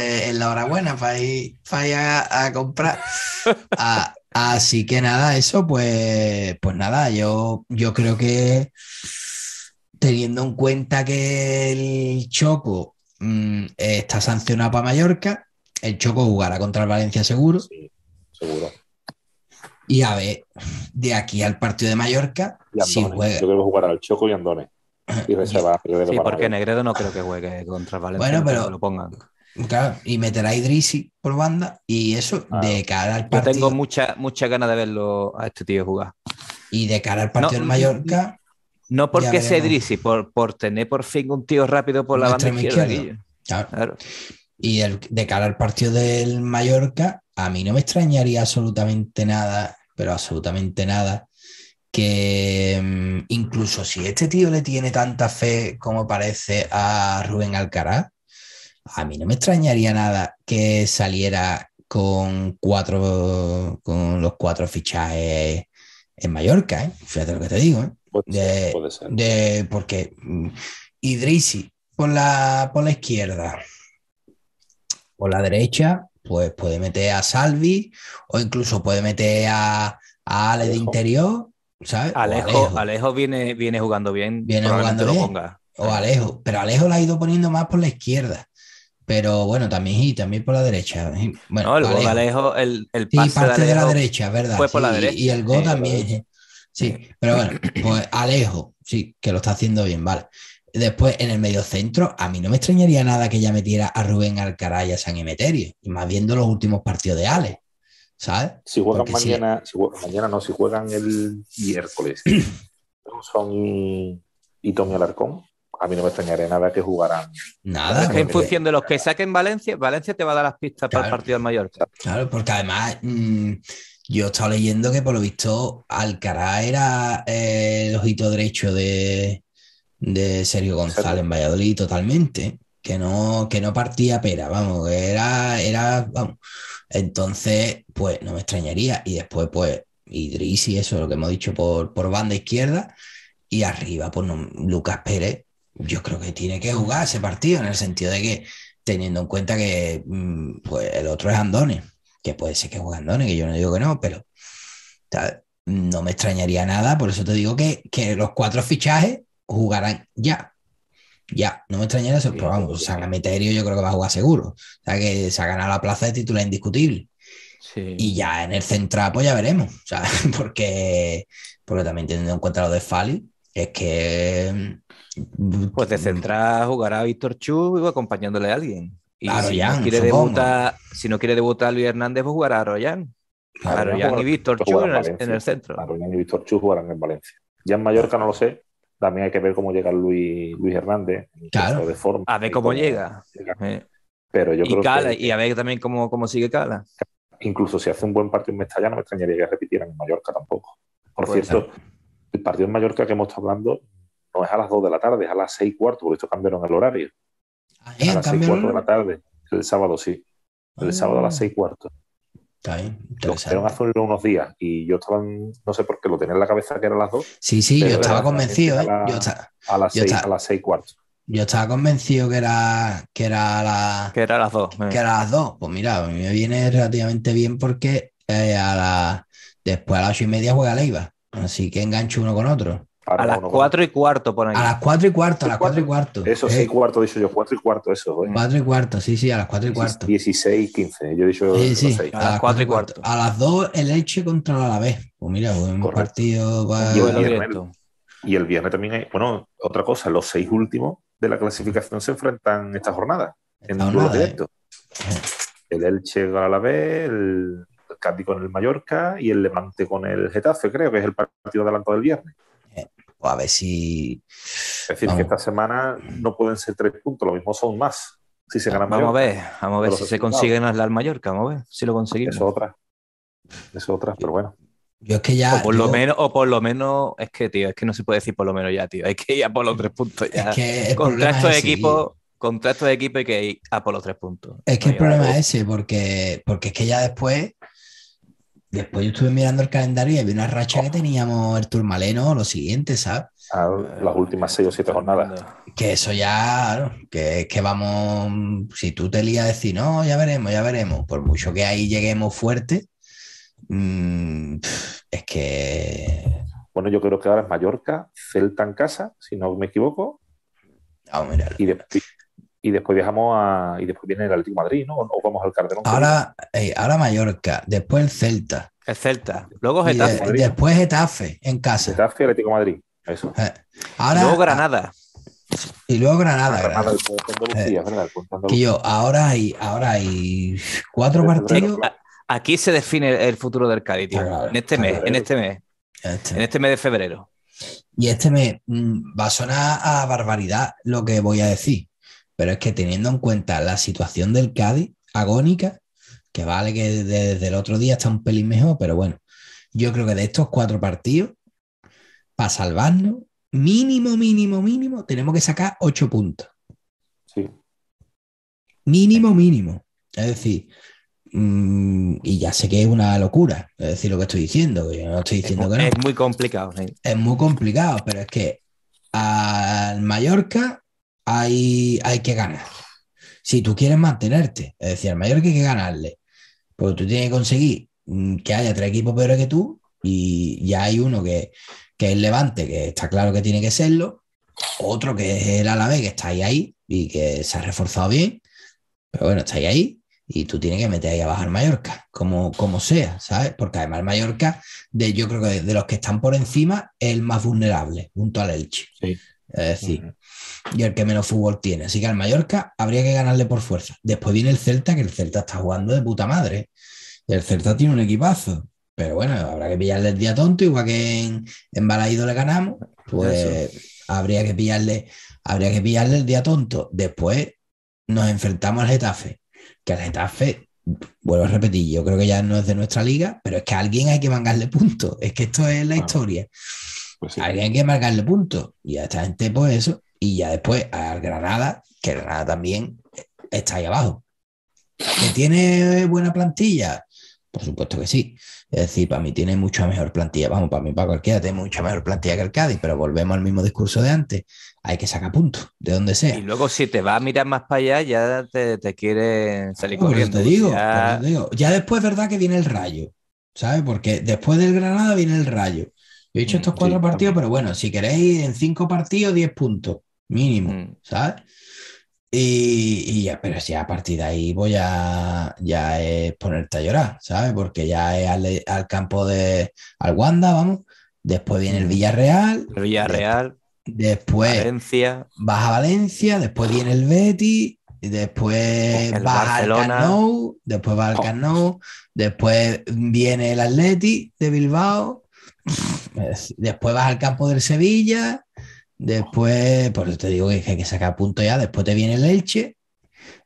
es la hora buena para ir, para a, comprar. Así que nada, eso pues, pues nada, yo, yo creo que teniendo en cuenta que el Choco mm, está sancionado para Mallorca, el Choco jugará contra el Valencia seguro. Sí, seguro. Y a ver, de aquí al partido de Mallorca, si juega. Yo creo que jugará el Choco y Andone. Y sí, porque Negredo no creo que juegue contra el Valencia. Bueno, pero. Lo pongan. Claro, y meterá a Idrisi por banda y eso ah. de cara al partido. Yo tengo mucha, mucha ganas de verlo a este tío jugar. Y de cara al partido de Mallorca. No porque sea Idrisi, por, por tener por fin un tío rápido por la banda izquierda. claro. Y el, de cara al partido del Mallorca, a mí no me extrañaría absolutamente nada, pero absolutamente nada, que mm, incluso si este tío le tiene tanta fe como parece a Rubén Alcaraz, a mí no me extrañaría nada que saliera con cuatro, con los cuatro fichajes en Mallorca, ¿eh? fíjate lo que te digo, ¿eh? de, porque mm, Idrisi la, por la izquierda, por la derecha, pues puede meter a Salvi o incluso puede meter a, a Ale de interior, ¿sabes? Alejo, Alejo, viene, viene jugando bien. Viene jugando bien. O Alejo, pero Alejo la ha ido poniendo más por la izquierda. Pero bueno, también y también por la derecha. Bueno, el Alejo. el, parte de, la derecha, ¿verdad? Y, el gol también. Sí, pero bueno, pues Alejo, sí, que lo está haciendo bien, vale. Después, en el medio centro, a mí no me extrañaría nada que ya metiera a Rubén Alcaraz y a San Emeterio, y más viendo los últimos partidos de Ale, ¿sabes? Si juegan mañana, si... juegan, mañana no, si juegan el miércoles, son y, y Alarcón, a mí no me extrañaría nada que jugaran. Nada. que en función de los que saquen Valencia, Valencia te va a dar las pistas para el partido del Mallorca. Claro, porque además mm, yo he estado leyendo que por lo visto Alcaraz era eh, el ojito derecho de, de Sergio González en Valladolid totalmente, que no, que no partía pero vamos, era, era, vamos. Entonces, pues no me extrañaría. Y después, pues, Idris y eso, lo que hemos dicho por, por banda izquierda. Y arriba, pues, Lucas Pérez, yo creo que tiene que jugar ese partido, en el sentido de que, teniendo en cuenta que mm, pues, el otro es Andone, que puede ser que juegue Andone, que yo no digo que no, pero no me extrañaría nada. Por eso te digo que los cuatro fichajes jugarán ya. Ya, no me extrañaría eso, pero vamos, o sea, yo creo que va a jugar seguro. O sea, que se ha ganado la plaza de título indiscutible. Y ya en el central, pues ya veremos. porque, porque también teniendo en cuenta lo de Fali, es que. Mm, pues de central jugará Víctor Chu acompañándole a alguien. Y si, no quiere debutar, si no quiere Luis Hernández, pues jugará a Royan. y Víctor Chu en, el centro. A y Víctor Chu jugarán en Valencia. Ya en Mallorca no lo sé, también hay que ver cómo llega Luis, Luis Hernández. Claro. a ver cómo, llega. Pero yo y creo y a ver también cómo, cómo sigue Cala. Incluso si hace un buen partido en Mestalla, no me extrañaría que repitieran en Mallorca tampoco. Por cierto, el partido en Mallorca que hemos estado hablando no es a las 2 de la tarde, es a las 6 y cuarto, porque esto cambiaron el horario. Ah, a las 6 y cuarto de la tarde, el sábado sí. El ah. sábado a las 6 y Está bien, unos días y yo estaba, no sé por qué, lo tenía en la cabeza que eran las dos. Sí, sí, yo estaba convencido, ¿eh? a las seis, a las seis cuartos. Yo estaba convencido que era, que era la, que era las dos. Eh. Que era las dos. Pues mira, a mí me viene relativamente bien porque eh, a la, después a las ocho y media juega Leiva. Así que engancho uno con otro a las 4 y cuarto por aquí. A las 4 y cuarto, a las 4 y cuarto. Eso, 6 y cuarto, he dicho yo, 4 y cuarto, eso. güey. 4 y cuarto, sí, sí, a las 4 y cuarto. 16, 15, yo he dicho sí, sí, a, a, las 4 y cuarto. A las 2 el Elche contra el Alavés. Pues mira, un partido para... y, el viernes, y el viernes también hay, bueno, otra cosa, los seis últimos de la clasificación se enfrentan esta jornada, en duelo directo. Eh. Eh. El Elche con el Alavés, el Cádiz con el Mallorca y el Levante con el Getafe, creo que es el partido adelantado del viernes a ver si. Es decir, que esta semana no pueden ser tres puntos, lo mismo son más. Si se ganan Vamos a ver, vamos a ver si se consigue la Mallorca, vamos a ver si lo conseguimos. Es otra. Es otra, pero bueno. Yo es que ya. O por, lo menos, o por lo menos, es que, tío, es que no se puede decir por lo menos ya, tío. Hay que ir a por los tres puntos ya. Es que contra estos hay que ir a por los tres puntos. Es que el problema es ese, porque, porque es que ya después Después yo estuve mirando el calendario y había una racha que oh. teníamos el turmaleno, lo siguiente, ¿sabes? Ah, las últimas seis o siete jornadas. Que eso ya, que, es que vamos, si tú te lías a decir, no, ya veremos, ya veremos, por mucho que ahí lleguemos fuerte, mm, es que... Bueno, yo creo que ahora es Mallorca, Celta en casa, si no me equivoco. Vamos a mirar. Y, después y después viajamos a. Y después viene el Atlético Madrid, ¿no? O vamos al Cardenal. Ahora, ahora Mallorca, después el Celta. El Celta. Luego Getafe. después Getafe en casa. Getafe Atlético Madrid. Eso. y eh, luego Granada. Y luego Granada. Granada, eh, ahora hay, ahora hay cuatro partidos. Aquí se define el futuro del Cádiz, tío. en este mes, en este mes. Este. En este mes de febrero. Y este mes mm, va a sonar a barbaridad lo que voy a decir, pero es que teniendo en cuenta la situación del Cádiz, agónica, que vale que desde, el otro día está un pelín mejor, pero bueno, yo creo que de estos cuatro partidos, para salvarnos, mínimo, mínimo, mínimo, tenemos que sacar ocho puntos. Sí. Mínimo, mínimo. Es decir, mm, y ya sé que es una locura, es decir, lo que estoy diciendo, no estoy diciendo que no. Es muy complicado. Es muy complicado, pero es que al Mallorca hay, hay que ganar. Si tú quieres mantenerte, es decir, al mayor que hay que ganarle, pues tú tienes que conseguir mm, que haya tres equipos peores que tú y ya hay uno que, es Levante, que está claro que tiene que serlo, otro que es el Alavés, que está ahí, ahí y que se ha reforzado bien, pero bueno, está ahí, y tú tienes que meter ahí a bajar Mallorca, como, como sea, ¿sabes? Porque además Mallorca, de, yo creo que de, los que están por encima, es el más vulnerable, junto al Elche. Sí. Es decir, y el que menos fútbol tiene. Así que al Mallorca habría que ganarle por fuerza. Después viene el Celta, que el Celta está jugando de puta madre. el Celta tiene un equipazo. Pero bueno, habrá que pillarle el día tonto, igual que en, en Balaído le ganamos, pues habría que pillarle, habría que pillarle el día tonto. Después nos enfrentamos al Getafe, que al Getafe, vuelvo a repetir, yo creo que ya no es de nuestra liga, pero es que a alguien hay que mangarle puntos. Es que esto es la historia. Pues hay que marcarle puntos. Y a esta gente, pues eso. Y ya después al Granada, que Granada también está ahí abajo. ¿Que tiene buena plantilla? Por supuesto que sí. Es decir, para mí tiene mucha mejor plantilla. Vamos, para mí, para cualquiera, tiene mucha mejor plantilla que el Cádiz, pero volvemos al mismo discurso de antes. Hay que sacar puntos, de donde sea. Y luego, si te vas a mirar más para allá, ya te, te quiere salir corriendo. Te digo, ya... ya después, ¿verdad? Que viene el rayo, ¿sabes? Porque después del Granada viene el rayo he dicho estos cuatro partidos, pero bueno, si queréis, en cinco partidos, diez puntos, mínimo, mm. ¿sabes? Y, ya, pero si a partir de ahí voy a ya es ponerte a llorar, ¿sabes? Porque ya es al, campo de al Wanda, vamos. Después viene el mm. Villarreal. Villarreal. Después Valencia. vas a Valencia, después viene el Betty, después después va al oh. después viene el Atleti de Bilbao, Después vas al campo del Sevilla, después, pues te digo que hay que sacar punto ya, después te viene el Elche,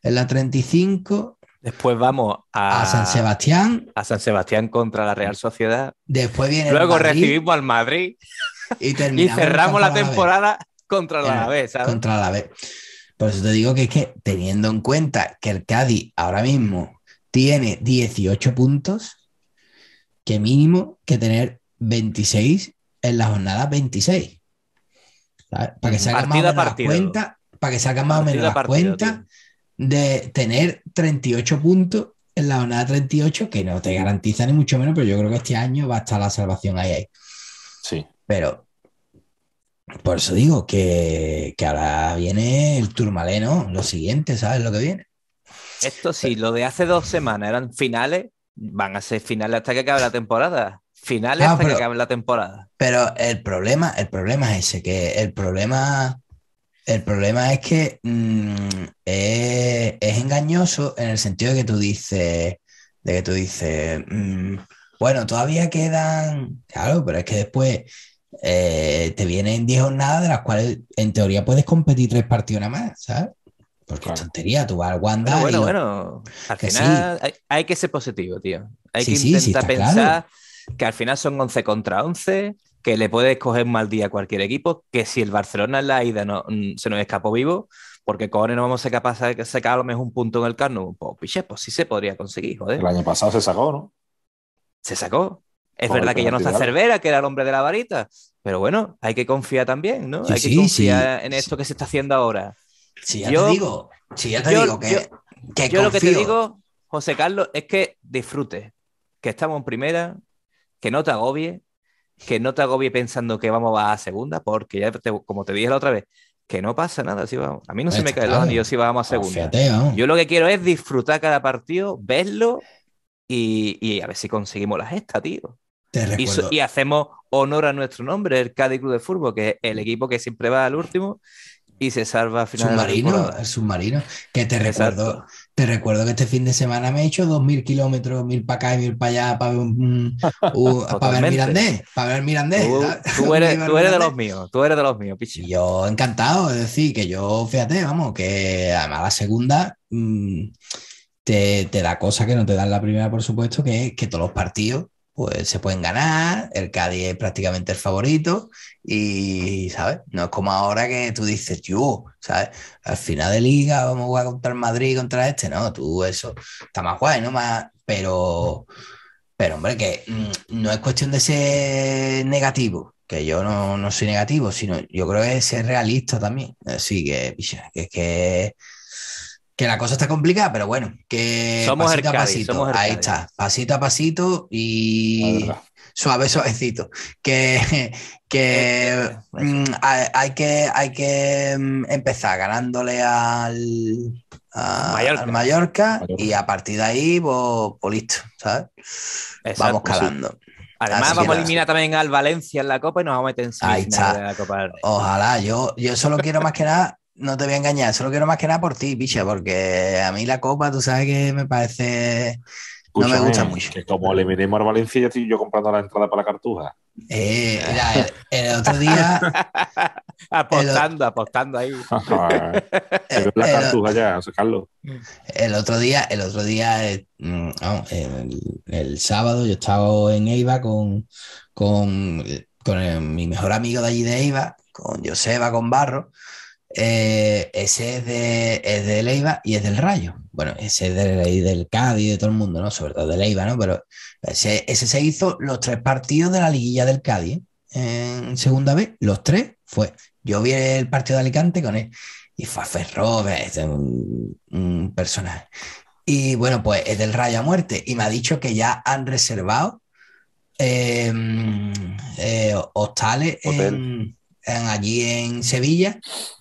en la 35. Después vamos a, San Sebastián. A San Sebastián contra la Real Sociedad. Después viene Luego recibimos al Madrid. Y, cerramos la temporada contra la B Contra la vez. Por eso te digo que es que teniendo en cuenta que el Cádiz ahora mismo tiene 18 puntos, que mínimo que tener 26 en la jornada 26. Para que mm, salga más la cuenta, para que salga más o menos la cuenta de tener 38 puntos en la jornada 38, que no te garantiza ni mucho menos, pero yo creo que este año va a estar la salvación ahí. Sí. Pero por eso digo que, que ahora viene el turmaleno, lo siguiente, ¿sabes lo que viene? Esto sí, lo de hace dos semanas eran finales, van a ser finales hasta que acabe la temporada finales ah, hasta que acabe la temporada. Pero el problema, el problema es ese, que el problema, el problema es que mm, es, engañoso en el sentido de que tú dices, de que tú dices, mm, bueno, todavía quedan, claro, pero es que después eh, te vienen 10 jornadas de las cuales en teoría puedes competir tres partidos nada más, ¿sabes? Porque es tontería, tú vas al Wanda. bueno, bueno, al final hay, que ser positivo, tío. Hay que intentar pensar que al final son 11 contra 11, que le puede escoger un mal día a cualquier equipo, que si el Barcelona en la ida no, mm, se nos escapó vivo, porque con no vamos a ser capaces de sacar a lo mejor un punto en el Carno, pues pues sí se podría conseguir, El año pasado se sacó, ¿no? Se sacó. Es verdad que ya no está Cervera, que era el hombre de la varita, pero bueno, hay que confiar también, ¿no? hay que confiar en esto que se está haciendo ahora. Si ya yo, te digo, yo, digo que, yo lo que te digo, José Carlos, es que disfrute, que estamos en primera, que no te agobie, que no te agobie pensando que vamos a, segunda, porque ya, como te dije la otra vez, que no pasa nada. Si vamos. A mí no se me cae los anillos si vamos a segunda. Yo lo que quiero es disfrutar cada partido, verlo y, a ver si conseguimos la gesta, tío. Y, hacemos honor a nuestro nombre, el Cádiz Club de Fútbol, que es el equipo que siempre va al último y se salva al final. Submarino, el submarino. Que te Exacto. Te recuerdo que este fin de semana me he hecho 2.000 kilómetros, 1.000 para acá y 1.000 para allá, para, ver Mirandés. Para ver Mirandés. Tú, eres, de los míos, tú eres de los míos, Yo encantado, es decir, que yo, fíjate, vamos, que además la segunda mm, te, te, da cosa que no te dan la primera, por supuesto, que es que todos los partidos pues se pueden ganar, el Cádiz es prácticamente el favorito y, ¿sabes? No es como ahora que tú dices, yo, ¿sabes? Al final de liga vamos a jugar contra el Madrid, contra este, no, tú eso está más guay, ¿no? Más, pero, pero hombre, que mm, no es cuestión de ser negativo, que yo no, no soy negativo, sino yo creo que es ser realista también, así que, que es que que la cosa está complicada, pero bueno, que somos pasito a pasito, ahí está, pasito a pasito y suave, suavecito. Que, que eh, mm, hay, que hay que mm, empezar ganándole al, Mallorca. y a partir de ahí, pues, pues listo, ¿sabes? vamos pues calando. Además, vamos a eliminar también al Valencia en la Copa y nos vamos a meter en de la Copa. Ojalá, yo, yo solo quiero más que nada no te voy a engañar, solo quiero más que nada por ti, picha, porque a mí la copa, tú sabes que me parece. no me gusta mucho. Que como le miremos a Valencia, estoy yo comprando la entrada para la cartuja. Eh, el, otro día. apostando, apostando ahí. la cartuja ya, Carlos El otro día, el otro día, eh, mm, el, sábado, yo estaba en Eiva con, con, con mi mejor amigo de allí de Eiva, con Joseba, con Barro eh, ese es, de, es de Leiva y es del Rayo. Bueno, ese es del, del Cádiz, de todo el mundo, ¿no? Sobre todo de Leiva, ¿no? Pero ese, ese se hizo los tres partidos de la liguilla del Cádiz. En segunda vez, los tres fue. Yo vi el partido de Alicante con él y fue a Ferro, un, un personaje. Y bueno, pues es del Rayo a muerte. Y me ha dicho que ya han reservado em, eh, hostales en, allí en Sevilla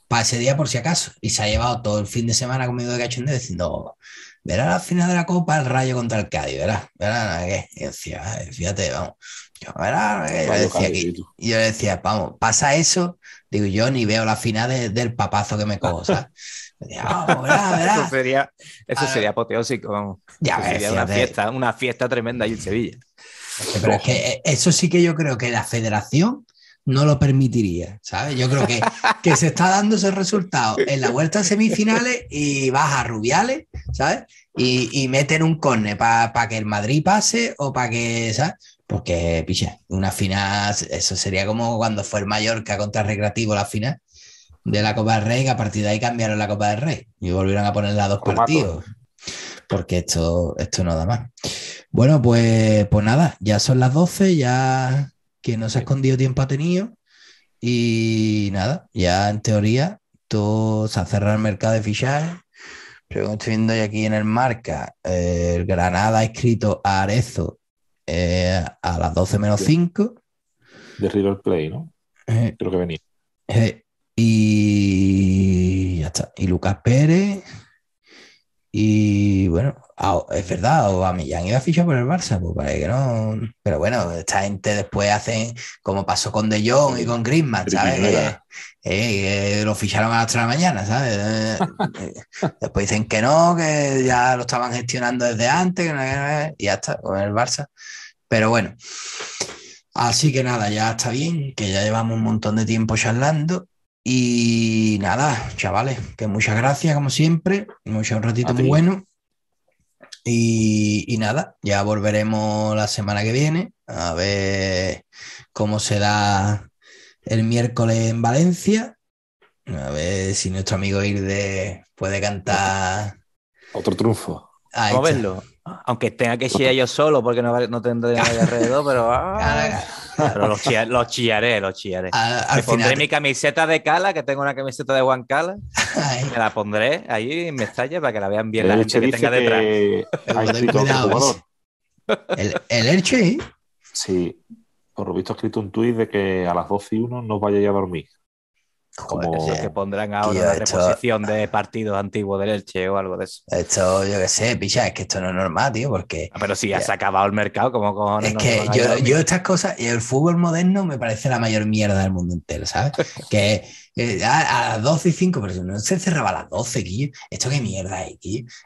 para ese día por si acaso. Y se ha llevado todo el fin de semana conmigo de cachondeo diciendo, verá la final de la Copa el Rayo contra el Cádiz, verá, verá qué. Y decía, fíjate, vamos. Yo, verá, decía yo decía, vamos, pasa eso. Digo, yo ni veo la final del papazo que me cojo, ¿sabes? Decía, verá, verá. Eso sería, eso sería apoteósico, sería una fiesta, una fiesta tremenda ahí en Sevilla. Pero es que eh, eso sí que yo creo que la federación no lo permitiría, ¿sabes? Yo creo que, que se está dando ese resultado en la vuelta a semifinales y baja Rubiales, ¿sabes? Y, y meten un corne para que el Madrid pase o para que, ¿sabes? Porque, picha, una final, eso sería como cuando fue el Mallorca contra Recreativo la final de la Copa del Rey, que a partir de ahí cambiaron la Copa del Rey y volvieron a ponerla dos partidos. Porque esto, esto no da más. Bueno, pues, pues nada, ya son las 12, ya no se ha escondido tiempo ha tenido. Y nada, ya en teoría todo se ha cerrado el mercado de fichajes. Pero estoy viendo aquí en el marca, eh, el Granada ha escrito a Arezo eh, a las 12 menos 5. De River Play, ¿no? Eh, Creo que venía. y ya está. Y Lucas Pérez. Y bueno, Ah, es verdad, o a Aubameyang iba a fichar por el Barça, pues parece que no. Pero bueno, esta gente después hace como pasó con De Jong y con Griezmann, ¿sabes? Eh, eh, eh, lo ficharon a la mañana, ¿sabes? después dicen que no, que ya lo estaban gestionando desde antes, que no, y ya está, con el Barça. Pero bueno, así que nada, ya está bien, que ya llevamos un montón de tiempo charlando. Y nada, chavales, que muchas gracias como siempre, mucho un ratito muy bueno y, y, nada, ya volveremos la semana que viene a ver cómo será el miércoles en Valencia. A ver si nuestro amigo Irde puede cantar. Otro trunfo a verlo. Aunque tenga que ser yo solo porque no, no tendré nadie alrededor, pero. Ah. Pero los, chillaré, los chillaré, me pondré mi camiseta de Cala, que tengo una camiseta de Juan Cala. Me la pondré ahí en Mestalla para que la vean bien la gente que tenga detrás. Que... ¿eh? el, el Elche. ¿eh? Sí, por lo visto ha escrito un tuit de que a las 12 y 1 no vaya vayáis a dormir, como que pondrán ahora la reposición de partidos antiguos del Elche o algo de eso. Esto, yo qué sé, picha, es que esto no es normal, tío, porque. Ah, pero si ya se ha acabado el mercado, como con... Es que yo, yo, estas cosas, y el fútbol moderno me parece la mayor mierda del mundo entero, ¿sabes? que eh, a, las 12 y 5, pero no se cerraba a las 12, Esto qué mierda es,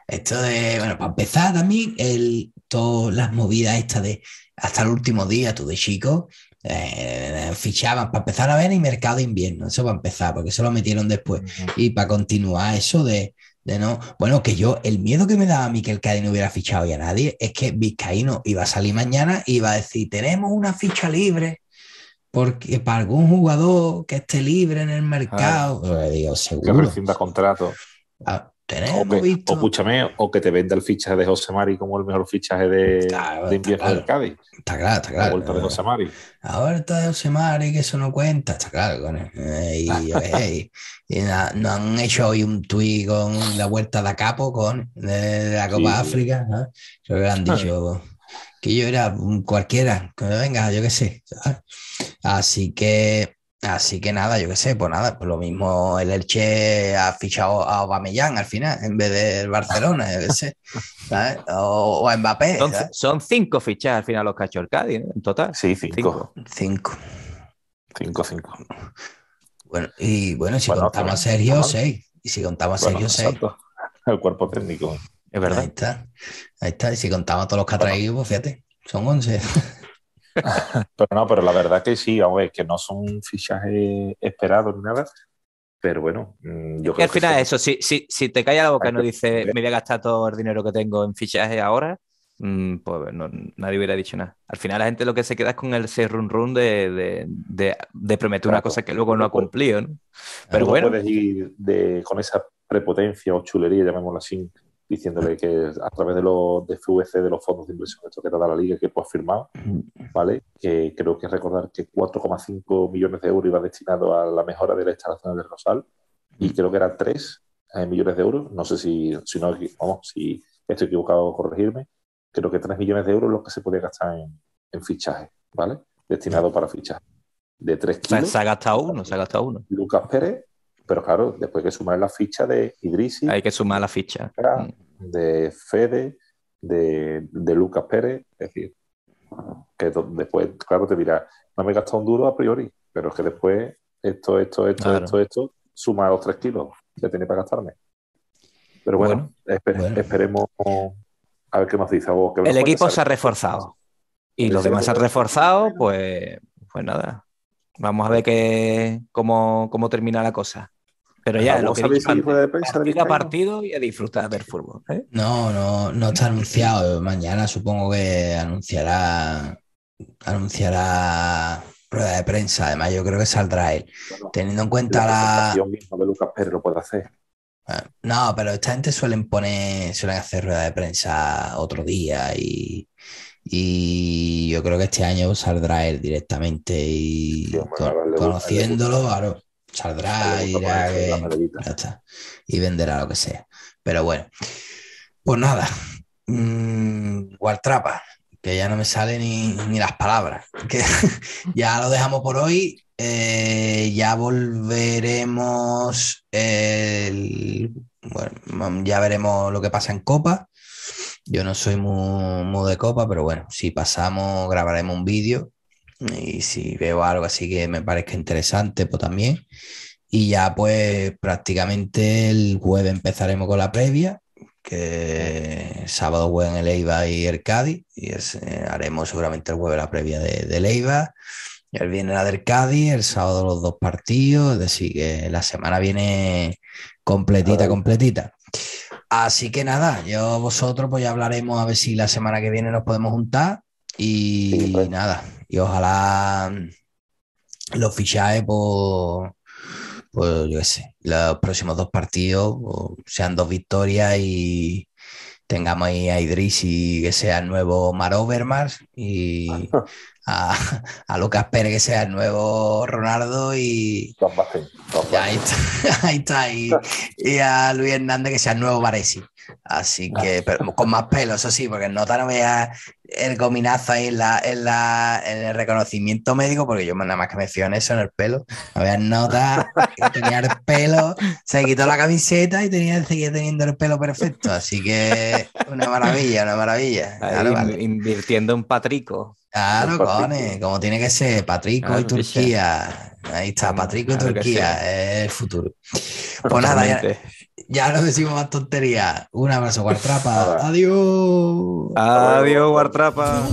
Esto de, bueno, para empezar también, el, todas las movidas estas de hasta el último día, tú de chico, eh, fichaban para empezar a ver el mercado de invierno, eso va a empezar, porque eso lo metieron después. Y para continuar eso de, de, no, bueno, que yo, el miedo que me daba a mí que el no hubiera fichado ya nadie es que Vizcaíno iba a salir mañana y iba a decir, tenemos una ficha libre. Porque para algún jugador que esté libre en el mercado, digo, seguro. Que contrato. Ah, o que, escúchame, o que te venda el fichaje de José Mari como el mejor fichaje de, de invierno del Cádiz. Está claro, está claro. La vuelta de José Mari. La vuelta de José Mari, que eso no cuenta, está claro. no han hecho hoy un tuit con la vuelta de Capo, con de, la Copa África. Lo Yo han dicho que yo era cualquiera, que venga, yo qué sé. Así que Así que nada, yo qué sé, pues nada, pues lo mismo el Elche ha fichado a Aubameyang al final, en vez del Barcelona, yo qué O, a Mbappé. Son, cinco fichas al final los que ha el Cádiz, ¿eh? en total. Sí, cinco. Cinco. Cinco, cinco. Bueno, y bueno, si contamos a pues, Sergio, seis. Y si contamos a Sergio, seis. El cuerpo técnico. Es verdad. Ahí está. Ahí está. Y si contamos a todos los que ha traído, pues fíjate, son once pero no, pero la verdad que sí, vamos, que no son fichajes esperados ni nada. Pero bueno, mm, yo y al final eso, si, si, si te calla la boca no dice me voy a gastar todo el dinero que tengo en fichajes ahora, mm, pues nadie hubiera dicho nada. Al final la gente lo que se queda es con el ser run run de, de, de, prometer una cosa que luego no ha cumplido, ¿no? Pero bueno. puedes ir con esa prepotencia o chulería, llamémoslo así, diciéndole que a través de los de FVC, de los fondos de inversión esto que te da la liga que tú has firmado, ¿vale? Que creo que recordar que 4,5 millones de euros iba destinado a la mejora de la instalación del Rosal y creo que eran 3 eh, millones de euros, no sé si, si no, si estoy equivocado, corregirme, creo que 3 millones de euros es lo que se podía gastar en, en fichajes, ¿vale? Destinado para fichar. De 3 kilos. se ha gastado uno, se ha gastado uno. Lucas Pérez pero claro, después hay que sumar la ficha de Idrisi. Hay que sumar la ficha. Mm. De Fede, de, Lucas Pérez. Es decir, que después, claro, te dirá, no me he gastado un duro a priori, pero es que después esto, esto, esto, esto, esto, suma los tres kilos que tiene para gastarme. Pero bueno, esperemos a ver qué más dices Vos, el equipo se ha reforzado y los demás se han reforzado, pues, pues nada. Vamos a ver qué, cómo termina la cosa. Pero ya, lo que sabéis partido, y a disfrutar del fútbol. ¿eh? No, no, no está anunciado. Mañana supongo que anunciará anunciará rueda de prensa. Además, yo creo que saldrá él. Teniendo en cuenta la. Yo mismo de Lucas Pedro puede hacer. Ah, no, pero esta gente suelen poner, suelen hacer rueda de prensa otro día y, y yo creo que este año saldrá él directamente y conociéndolo, Saldrá, y venderá lo que sea. Pero bueno, pues nada. Mm, que ya no me salen ni, las palabras. Que ya lo dejamos por hoy. Eh, ya volveremos. bueno, ya veremos lo que pasa en Copa. Yo no soy muy de Copa, pero bueno, si pasamos, grabaremos un vídeo y si veo algo así que me parezca interesante, pues también. Y ya pues prácticamente el jueves empezaremos con la previa, que el sábado juegan el EIBA y el Cádiz, y eh, haremos seguramente el jueves la previa de, del el viernes la del Cádiz, el sábado los dos partidos, es decir, que la semana viene completita, completita. Así que nada, yo vosotros pues ya hablaremos a ver si la semana que viene nos podemos juntar y pues. nada, y ojalá los fichajes por, pues, pues, yo sé, los próximos dos partidos sean dos victorias y tengamos ahí a Idris y que sea el nuevo Mar Overmars y a, a, Lucas Pérez que sea el nuevo Ronaldo y, y, a Luis Hernández que sea el nuevo Varesi. Así que, con más pelo, eso sí, porque nota no vea el gominazo ahí en, la, en, el reconocimiento médico, porque yo nada más que mencioné eso en el pelo. No nota, tenía el pelo, se quitó la camiseta y tenía, seguía teniendo el pelo perfecto. Así que una maravilla, una maravilla. Invirtiendo en Patrico. Claro, cojones, como tiene que ser, Patrico y Turquía. Ahí está, Patrico y Turquía, es el futuro. Pues nada, ya, ya no decimos más tontería. Un abrazo, Guartrapa. Adiós. Adiós, Guartrapa.